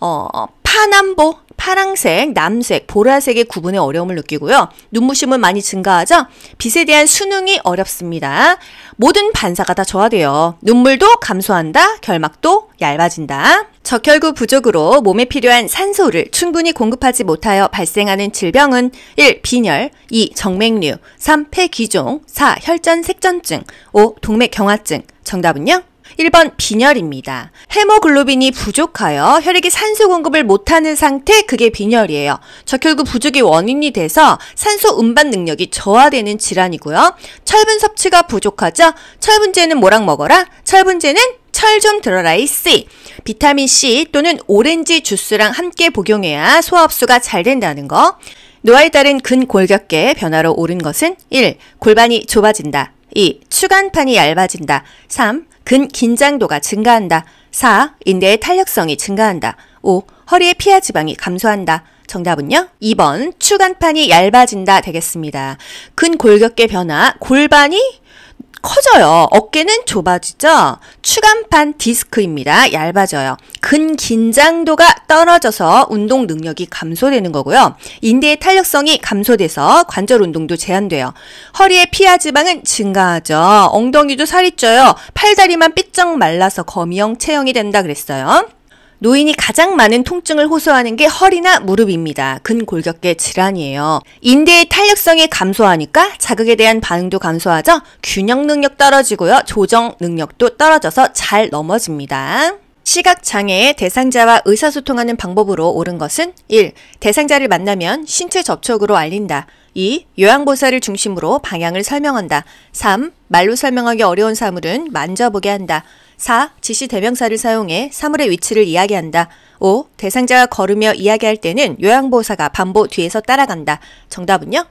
Speaker 1: 어, 파남보 파랑색, 남색, 보라색의 구분에 어려움을 느끼고요. 눈부심은 많이 증가하죠 빛에 대한 수능이 어렵습니다. 모든 반사가 다 저하돼요. 눈물도 감소한다, 결막도 얇아진다. 적혈구 부족으로 몸에 필요한 산소를 충분히 공급하지 못하여 발생하는 질병은 1. 빈혈, 2. 정맥류, 3. 폐기종, 4. 혈전 색전증, 5. 동맥경화증. 정답은요? 1번 빈혈입니다. 헤모글로빈이 부족하여 혈액이 산소 공급을 못하는 상태 그게 빈혈이에요. 적혈구 부족의 원인이 돼서 산소 운반 능력이 저하되는 질환이고요. 철분 섭취가 부족하죠. 철분제는 뭐랑 먹어라? 철분제는 철 좀 들어라 이씨. 비타민 C 또는 오렌지 주스랑 함께 복용해야 소화 흡수가 잘 된다는 거. 노화에 따른 근골격계의 변화로 오른 것은 1. 골반이 좁아진다. 2. 추간판이 얇아진다. 3. 근 긴장도가 증가한다. 4. 인대의 탄력성이 증가한다. 5. 허리의 피하 지방이 감소한다. 정답은요? 2번 추간판이 얇아진다 되겠습니다. 근골격계 변화, 골반이 커져요. 어깨는 좁아지죠? 추간판 디스크입니다. 얇아져요. 근긴장도가 떨어져서 운동 능력이 감소되는 거고요. 인대의 탄력성이 감소돼서 관절 운동도 제한돼요. 허리에 피하 지방은 증가하죠. 엉덩이도 살이 쪄요. 팔다리만 삐쩍 말라서 거미형 체형이 된다 그랬어요. 노인이 가장 많은 통증을 호소하는 게 허리나 무릎입니다. 근골격계 질환이에요. 인대의 탄력성이 감소하니까 자극에 대한 반응도 감소하죠. 균형 능력 떨어지고요. 조정 능력도 떨어져서 잘 넘어집니다. 시각장애의 대상자와 의사소통하는 방법으로 옳은 것은 1. 대상자를 만나면 신체 접촉으로 알린다. 2. 요양보살을 중심으로 방향을 설명한다. 3. 말로 설명하기 어려운 사물은 만져보게 한다. 4. 지시 대명사를 사용해 사물의 위치를 이야기한다. 5. 대상자가 걸으며 이야기할 때는 요양보호사가 반보 뒤에서 따라간다. 정답은요?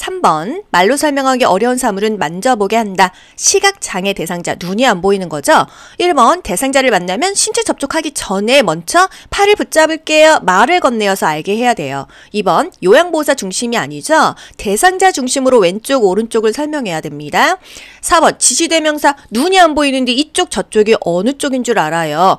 Speaker 1: 3번 말로 설명하기 어려운 사물은 만져보게 한다. 시각장애 대상자 눈이 안 보이는 거죠. 1번 대상자를 만나면 신체 접촉하기 전에 먼저 팔을 붙잡을게요. 말을 건네어서 알게 해야 돼요. 2번 요양보호사 중심이 아니죠. 대상자 중심으로 왼쪽 오른쪽을 설명해야 됩니다. 4번 지시대명사 눈이 안 보이는데 이쪽 저쪽이 어느 쪽인 줄 알아요.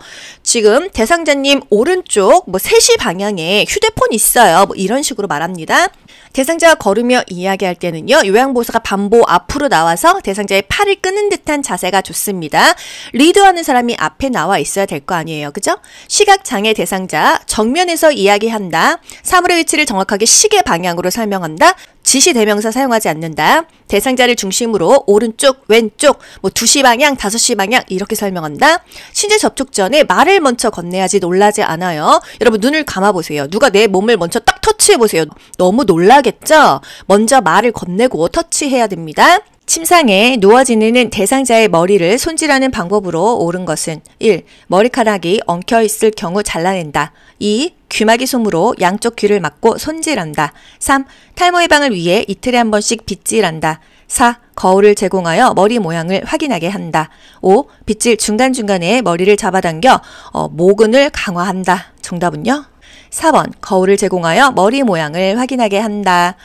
Speaker 1: 지금 대상자님 오른쪽 뭐 3시 방향에 휴대폰 있어요. 뭐 이런 식으로 말합니다. 대상자가 걸으며 이야기할 때는요. 요양보호사가 반보 앞으로 나와서 대상자의 팔을 끄는 듯한 자세가 좋습니다. 리드하는 사람이 앞에 나와 있어야 될 거 아니에요. 그죠? 시각장애 대상자 정면에서 이야기한다. 사물의 위치를 정확하게 시계 방향으로 설명한다. 지시 대명사 사용하지 않는다. 대상자를 중심으로 오른쪽, 왼쪽, 뭐 2시 방향, 5시 방향 이렇게 설명한다. 신체 접촉 전에 말을 먼저 건네야지 놀라지 않아요. 여러분 눈을 감아보세요. 누가 내 몸을 먼저 딱 터치해보세요. 너무 놀라겠죠? 먼저 말을 건네고 터치해야 됩니다. 침상에 누워 지내는 대상자의 머리를 손질하는 방법으로 옳은 것은 1. 머리카락이 엉켜 있을 경우 잘라낸다. 2. 귀마개 솜으로 양쪽 귀를 막고 손질한다. 3. 탈모 예방을 위해 이틀에 한 번씩 빗질한다. 4. 거울을 제공하여 머리 모양을 확인하게 한다. 5. 빗질 중간중간에 머리를 잡아당겨 어, 모근을 강화한다. 정답은요? 4번 거울을 제공하여 머리 모양을 확인하게 한다.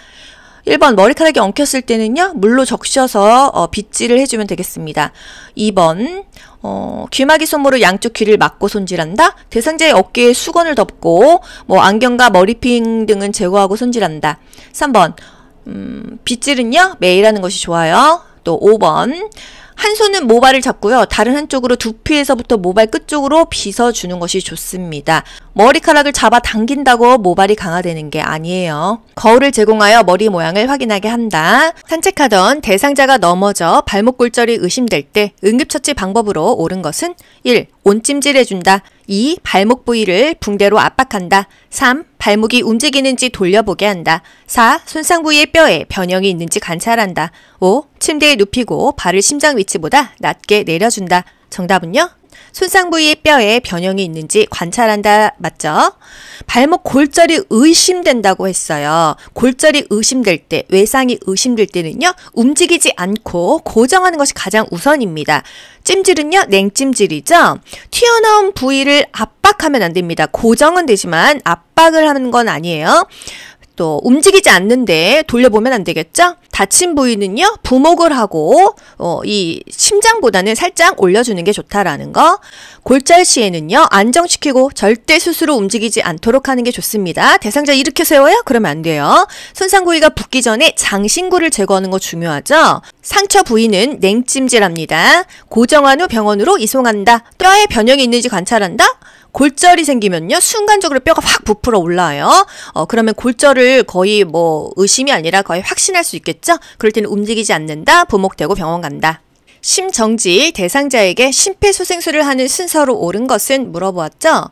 Speaker 1: 1번 머리카락이 엉켰을 때는요. 물로 적셔서 어, 빗질을 해주면 되겠습니다. 2번 어, 귀마개 손모로 양쪽 귀를 막고 손질한다. 대상자의 어깨에 수건을 덮고 뭐 안경과 머리핀 등은 제거하고 손질한다. 3번 음, 빗질은요. 매일 하는 것이 좋아요. 또 5번 한 손은 모발을 잡고요. 다른 한쪽으로 두피에서부터 모발 끝쪽으로 빗어주는 것이 좋습니다. 머리카락을 잡아 당긴다고 모발이 강화되는 게 아니에요. 거울을 제공하여 머리 모양을 확인하게 한다. 산책하던 대상자가 넘어져 발목 골절이 의심될 때 응급처치 방법으로 옳은 것은 1. 온찜질해준다. 2. 발목 부위를 붕대로 압박한다. 3. 발목이 움직이는지 돌려보게 한다. 4. 손상 부위의 뼈에 변형이 있는지 관찰한다. 5. 침대에 눕히고 발을 심장 위치보다 낮게 내려준다. 정답은요? 손상 부위의 뼈에 변형이 있는지 관찰한다 맞죠? 발목 골절이 의심된다고 했어요. 골절이 의심될 때, 외상이 의심될 때는요. 움직이지 않고 고정하는 것이 가장 우선입니다. 찜질은요, 냉찜질이죠. 튀어나온 부위를 압박하면 안 됩니다. 고정은 되지만 압박을 하는 건 아니에요. 또 움직이지 않는데 돌려보면 안 되겠죠? 다친 부위는요, 부목을 하고, 어, 이 심장보다는 살짝 올려주는 게 좋다라는 거. 골절 시에는요, 안정시키고 절대 스스로 움직이지 않도록 하는 게 좋습니다. 대상자 일으켜 세워요? 그러면 안 돼요. 손상 부위가 붓기 전에 장신구를 제거하는 거 중요하죠? 상처 부위는 냉찜질합니다. 고정한 후 병원으로 이송한다. 뼈에 변형이 있는지 관찰한다? 골절이 생기면요 순간적으로 뼈가 확 부풀어 올라요. 와 어, 그러면 골절을 거의 뭐 의심이 아니라 거의 확신할 수 있겠죠. 그럴 때는 움직이지 않는다, 부목되고 병원 간다. 심정지 대상자에게 심폐소생술을 하는 순서로 옳은 것은 물어보았죠.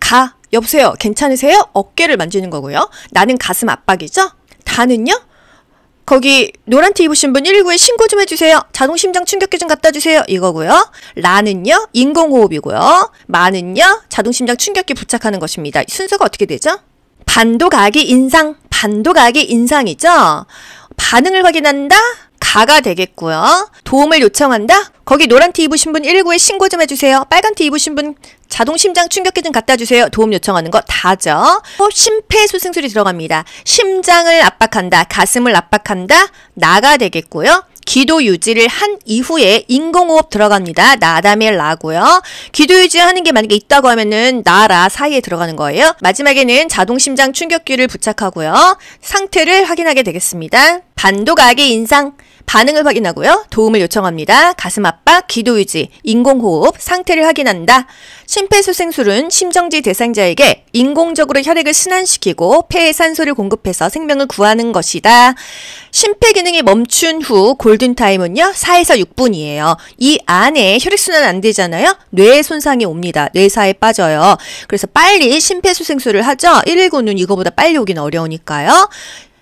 Speaker 1: 가 여보세요 괜찮으세요? 어깨를 만지는 거고요. 나는 가슴 압박이죠. 다는요? 거기 노란 티 입으신 분 119에 신고 좀 해주세요. 자동 심장 충격기 좀 갖다 주세요. 이거고요. 라는요 인공호흡이고요. 마는요 자동 심장 충격기 부착하는 것입니다. 순서가 어떻게 되죠? 반도 각이 인상, 반도 각이 인상이죠. 반응을 확인한다. 가가 되겠고요. 도움을 요청한다. 거기 노란 티 입으신 분 119에 신고 좀 해주세요. 빨간 티 입으신 분 자동 심장 충격기 좀 갖다 주세요. 도움 요청하는 거 다죠. 어, 심폐소생술이 들어갑니다. 심장을 압박한다. 가슴을 압박한다. 나가 되겠고요. 기도 유지를 한 이후에 인공호흡 들어갑니다. 나다멜라고요. 기도 유지하는 게 만약에 있다고 하면은 나라 사이에 들어가는 거예요. 마지막에는 자동 심장 충격기를 부착하고요. 상태를 확인하게 되겠습니다. 반도각의 인상 반응을 확인하고요. 도움을 요청합니다. 가슴 압박, 기도 유지, 인공호흡, 상태를 확인한다. 심폐소생술은 심정지 대상자에게 인공적으로 혈액을 순환시키고 폐에 산소를 공급해서 생명을 구하는 것이다. 심폐 기능이 멈춘 후 골든타임은요. 4에서 6분이에요. 이 안에 혈액순환 안 되잖아요. 뇌에 손상이 옵니다. 뇌사에 빠져요. 그래서 빨리 심폐소생술을 하죠. 119는 이거보다 빨리 오긴 어려우니까요.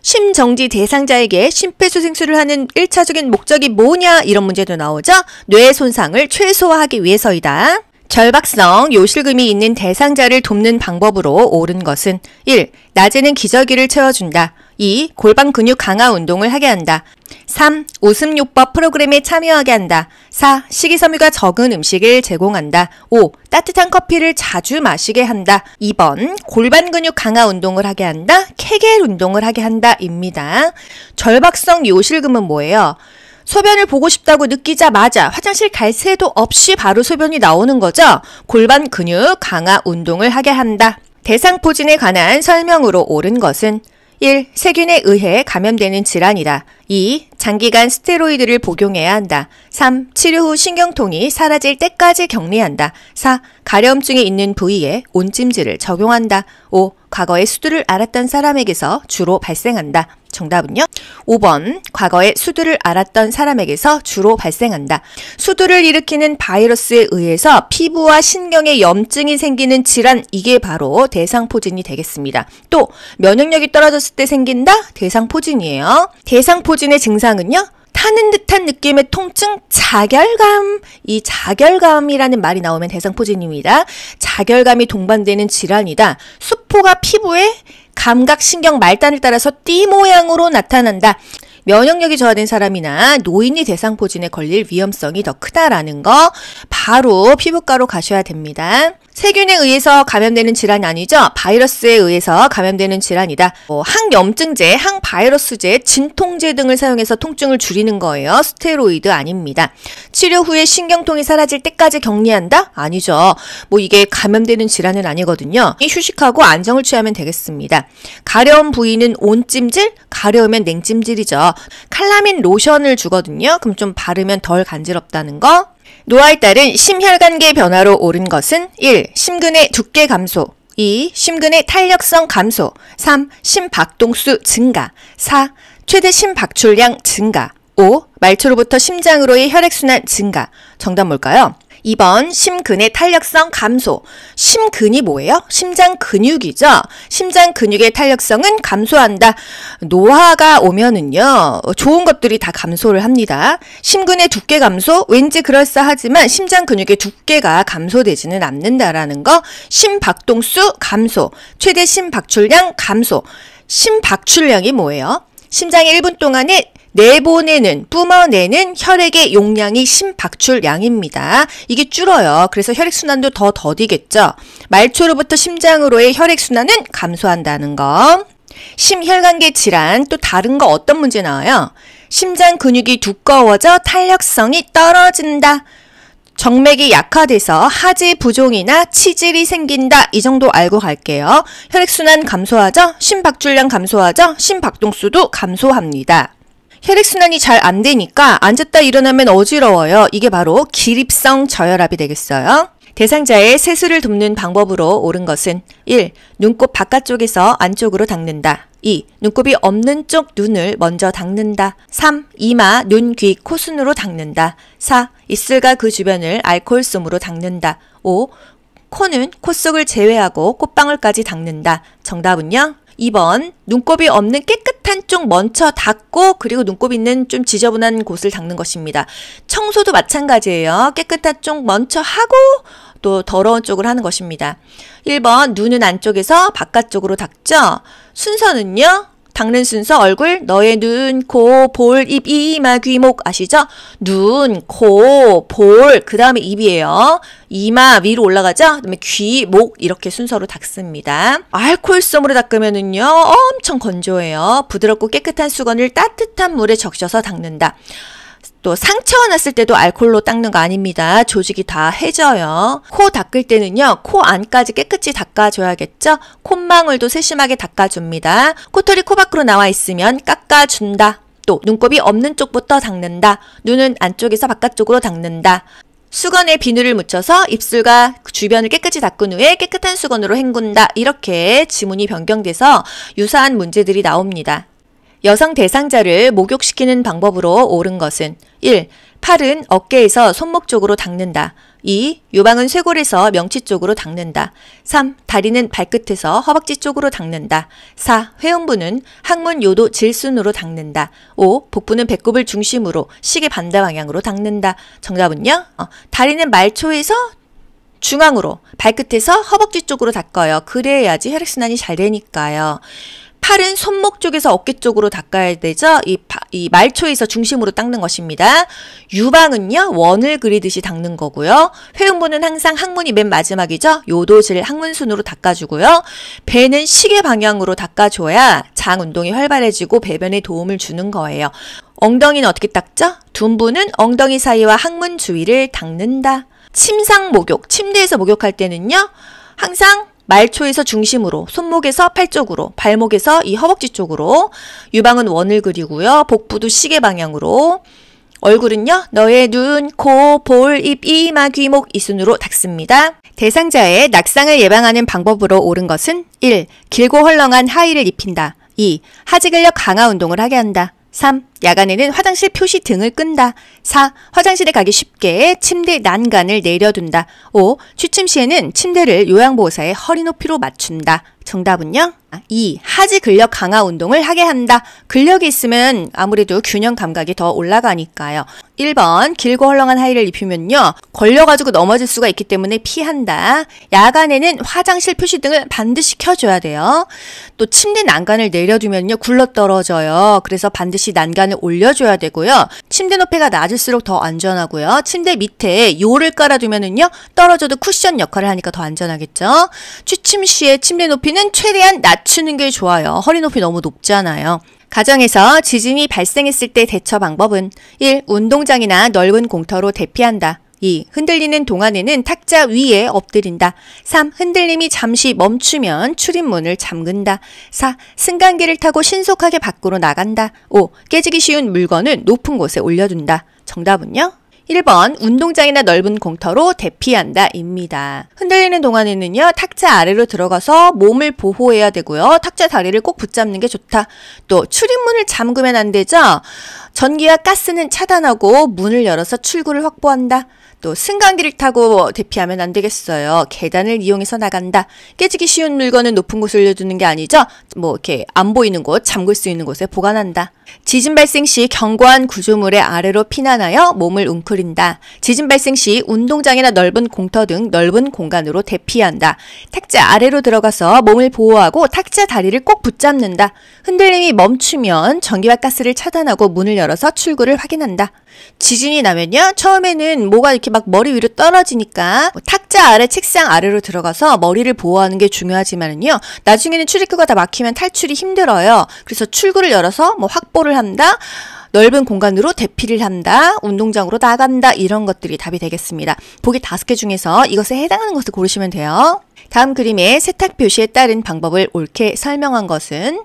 Speaker 1: 심정지 대상자에게 심폐소생술을 하는 1차적인 목적이 뭐냐 이런 문제도 나오죠. 뇌 손상을 최소화하기 위해서이다. 절박성, 요실금이 있는 대상자를 돕는 방법으로 옳은 것은 1. 낮에는 기저귀를 채워준다. 2. 골반 근육 강화 운동을 하게 한다. 3. 웃음요법 프로그램에 참여하게 한다. 4. 식이섬유가 적은 음식을 제공한다. 5. 따뜻한 커피를 자주 마시게 한다. 2번 골반 근육 강화 운동을 하게 한다. 케겔 운동을 하게 한다입니다. 절박성 요실금은 뭐예요? 소변을 보고 싶다고 느끼자마자 화장실 갈 새도 없이 바로 소변이 나오는 거죠. 골반 근육 강화 운동을 하게 한다. 대상포진에 관한 설명으로 옳은 것은 1. 세균에 의해 감염되는 질환이다. 2. 장기간 스테로이드를 복용해야 한다. 3. 치료 후 신경통이 사라질 때까지 격리한다. 4. 가려움증이 있는 부위에 온찜질을 적용한다. 5. 과거에 수두를 앓았던 사람에게서 주로 발생한다. 정답은요. 5번. 과거에 수두를 앓았던 사람에게서 주로 발생한다. 수두를 일으키는 바이러스에 의해서 피부와 신경에 염증이 생기는 질환 이게 바로 대상포진이 되겠습니다. 또 면역력이 떨어졌을 때 생긴다? 대상포진이에요. 대상포진의 증상은요. 타는 듯한 느낌의 통증, 자결감. 이 자결감이라는 말이 나오면 대상포진입니다. 자결감이 동반되는 질환이다. 수포가 피부에 감각신경 말단을 따라서 띠 모양으로 나타난다. 면역력이 저하된 사람이나 노인이 대상포진에 걸릴 위험성이 더 크다라는 거 바로 피부과로 가셔야 됩니다. 세균에 의해서 감염되는 질환이 아니죠. 바이러스에 의해서 감염되는 질환이다. 뭐 항염증제, 항바이러스제, 진통제 등을 사용해서 통증을 줄이는 거예요. 스테로이드 아닙니다. 치료 후에 신경통이 사라질 때까지 격리한다? 아니죠. 뭐 이게 감염되는 질환은 아니거든요. 휴식하고 안정을 취하면 되겠습니다. 가려운 부위는 온찜질, 가려우면 냉찜질이죠. 칼라민 로션을 주거든요. 그럼 좀 바르면 덜 간지럽다는 거. 노화에 따른 심혈관계 변화로 오른 것은 1. 심근의 두께 감소 2. 심근의 탄력성 감소 3. 심박동수 증가 4. 최대 심박출량 증가 5. 말초로부터 심장으로의 혈액순환 증가 정답 뭘까요? 2번 심근의 탄력성 감소. 심근이 뭐예요? 심장 근육이죠. 심장 근육의 탄력성은 감소한다. 노화가 오면은요. 좋은 것들이 다 감소를 합니다. 심근의 두께 감소 왠지 그럴싸하지만 심장 근육의 두께가 감소되지는 않는다라는 거. 심박동수 감소. 최대 심박출량 감소. 심박출량이 뭐예요? 심장이 1분 동안에 내보내는, 뿜어내는 혈액의 용량이 심박출량입니다. 이게 줄어요. 그래서 혈액순환도 더 더디겠죠. 말초로부터 심장으로의 혈액순환은 감소한다는 거. 심혈관계 질환, 또 다른 거 어떤 문제 나와요? 심장 근육이 두꺼워져 탄력성이 떨어진다. 정맥이 약화돼서 하지 부종이나 치질이 생긴다. 이 정도 알고 갈게요. 혈액순환 감소하죠? 심박출량 감소하죠? 심박동수도 감소합니다. 혈액순환이 잘 안 되니까 앉았다 일어나면 어지러워요. 이게 바로 기립성 저혈압이 되겠어요. 대상자의 세수를 돕는 방법으로 옳은 것은 1. 눈곱 바깥쪽에서 안쪽으로 닦는다. 2. 눈곱이 없는 쪽 눈을 먼저 닦는다. 3. 이마, 눈, 귀, 코 순으로 닦는다. 4. 입술과 그 주변을 알코올솜으로 닦는다. 5. 코는 콧속을 제외하고 콧방울까지 닦는다. 정답은요? 2번 눈곱이 없는 깨끗한 쪽 먼저 닦고 그리고 눈곱 있는 좀 지저분한 곳을 닦는 것입니다. 청소도 마찬가지예요. 깨끗한 쪽 먼저 하고 또 더러운 쪽을 하는 것입니다. 1번 눈은 안쪽에서 바깥쪽으로 닦죠. 순서는요. 닦는 순서 얼굴 너의 눈, 코, 볼, 입, 이마, 귀목 아시죠? 눈, 코, 볼, 그 다음에 입이에요. 이마 위로 올라가죠? 그 다음에 귀, 목 이렇게 순서로 닦습니다. 알코올솜으로 닦으면은요 엄청 건조해요. 부드럽고 깨끗한 수건을 따뜻한 물에 적셔서 닦는다. 또상처 났을 때도 알콜로 닦는 거 아닙니다. 조직이 다 해져요. 코 닦을 때는요. 코 안까지 깨끗이 닦아줘야겠죠? 콧망울도 세심하게 닦아줍니다. 코털이 코 밖으로 나와 있으면 깎아준다. 또 눈곱이 없는 쪽부터 닦는다. 눈은 안쪽에서 바깥쪽으로 닦는다. 수건에 비누를 묻혀서 입술과 주변을 깨끗이 닦은 후에 깨끗한 수건으로 헹군다. 이렇게 지문이 변경돼서 유사한 문제들이 나옵니다. 여성 대상자를 목욕시키는 방법으로 옳은 것은 1. 팔은 어깨에서 손목 쪽으로 닦는다. 2. 유방은 쇄골에서 명치 쪽으로 닦는다. 3. 다리는 발끝에서 허벅지 쪽으로 닦는다. 4. 회음부는 항문 요도 질순으로 닦는다. 5. 복부는 배꼽을 중심으로 시계 반대 방향으로 닦는다. 정답은요? 어, 다리는 말초에서 중앙으로 발끝에서 허벅지 쪽으로 닦아요. 그래야지 혈액순환이 잘 되니까요. 팔은 손목 쪽에서 어깨 쪽으로 닦아야 되죠. 이, 이 말초에서 중심으로 닦는 것입니다. 유방은요, 원을 그리듯이 닦는 거고요. 회음부는 항상 항문이 맨 마지막이죠. 요도질 항문순으로 닦아주고요. 배는 시계 방향으로 닦아줘야 장 운동이 활발해지고 배변에 도움을 주는 거예요. 엉덩이는 어떻게 닦죠? 둔부는 엉덩이 사이와 항문 주위를 닦는다. 침상 목욕, 침대에서 목욕할 때는요, 항상 말초에서 중심으로, 손목에서 팔 쪽으로, 발목에서 이 허벅지 쪽으로, 유방은 원을 그리고요. 복부도 시계 방향으로, 얼굴은요, 너의 눈, 코, 볼, 입, 이마, 귀목 이 순으로 닦습니다. 대상자의 낙상을 예방하는 방법으로 옳은 것은 1. 길고 헐렁한 하의를 입힌다. 2. 하지근력 강화 운동을 하게 한다. 3. 야간에는 화장실 표시 등을 끈다. 4. 화장실에 가기 쉽게 침대 난간을 내려둔다. 5. 취침 시에는 침대를 요양보호사의 허리 높이로 맞춘다. 정답은요? 아, 2. 하지 근력 강화 운동을 하게 한다. 근력이 있으면 아무래도 균형 감각이 더 올라가니까요. 1번. 길고 헐렁한 하의를 입히면요. 걸려가지고 넘어질 수가 있기 때문에 피한다. 야간에는 화장실 표시등을 반드시 켜줘야 돼요. 또 침대 난간을 내려두면요. 굴러떨어져요. 그래서 반드시 난간을 올려줘야 되고요. 침대 높이가 낮을수록 더 안전하고요. 침대 밑에 요를 깔아두면요 떨어져도 쿠션 역할을 하니까 더 안전하겠죠. 취침 시에 침대 높이는 허리는 최대한 낮추는 게 좋아요. 허리 높이 너무 높잖아요. 가정에서 지진이 발생했을 때 대처 방법은 1. 운동장이나 넓은 공터로 대피한다. 2. 흔들리는 동안에는 탁자 위에 엎드린다. 3. 흔들림이 잠시 멈추면 출입문을 잠근다. 4. 승강기를 타고 신속하게 밖으로 나간다. 5. 깨지기 쉬운 물건은 높은 곳에 올려둔다. 정답은요? 1번 운동장이나 넓은 공터로 대피한다입니다. 흔들리는 동안에는요. 탁자 아래로 들어가서 몸을 보호해야 되고요. 탁자 다리를 꼭 붙잡는 게 좋다. 또 출입문을 잠그면 안 되죠. 전기와 가스는 차단하고 문을 열어서 출구를 확보한다. 또 승강기를 타고 대피하면 안 되겠어요. 계단을 이용해서 나간다. 깨지기 쉬운 물건은 높은 곳을 올려두는 게 아니죠. 뭐 이렇게 안 보이는 곳, 잠글 수 있는 곳에 보관한다. 지진 발생 시 견고한 구조물의 아래로 피난하여 몸을 웅크린다. 지진 발생 시 운동장이나 넓은 공터 등 넓은 공간으로 대피한다. 탁자 아래로 들어가서 몸을 보호하고 탁자 다리를 꼭 붙잡는다. 흔들림이 멈추면 전기와 가스를 차단하고 문을 열어서 출구를 확인한다. 지진이 나면요. 처음에는 뭐가 이렇게 막 머리 위로 떨어지니까 뭐 탁자 아래 책상 아래로 들어가서 머리를 보호하는 게 중요하지만은요. 나중에는 출입구가 다 막히면 탈출이 힘들어요. 그래서 출구를 열어서 뭐 확보 확보를 한다. 넓은 공간으로 대피를 한다, 운동장으로 나간다, 이런 것들이 답이 되겠습니다. 보기 다섯 개 중에서 이것에 해당하는 것을 고르시면 돼요. 다음 그림에 세탁 표시에 따른 방법을 옳게 설명한 것은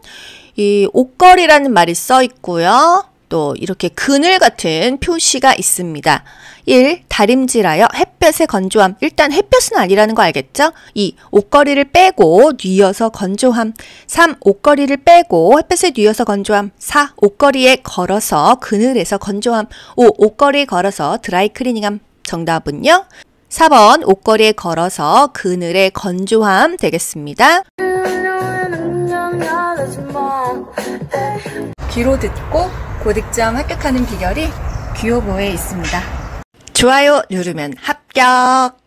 Speaker 1: 이 옷걸이라는 말이 써 있고요. 또 이렇게 그늘 같은 표시가 있습니다. 1. 다림질하여 햇볕의 건조함. 일단 햇볕은 아니라는 거 알겠죠? 2. 옷걸이를 빼고 뉘어서 건조함. 3. 옷걸이를 빼고 햇볕에 뉘어서 건조함. 4. 옷걸이에 걸어서 그늘에서 건조함. 5. 옷걸이에 걸어서 드라이 클리닝함. 정답은요? 4번 옷걸이에 걸어서 그늘에 건조함 되겠습니다. 귀로 듣고 고득점 합격하는 비결이 귀요보에 있습니다. 좋아요 누르면 합격!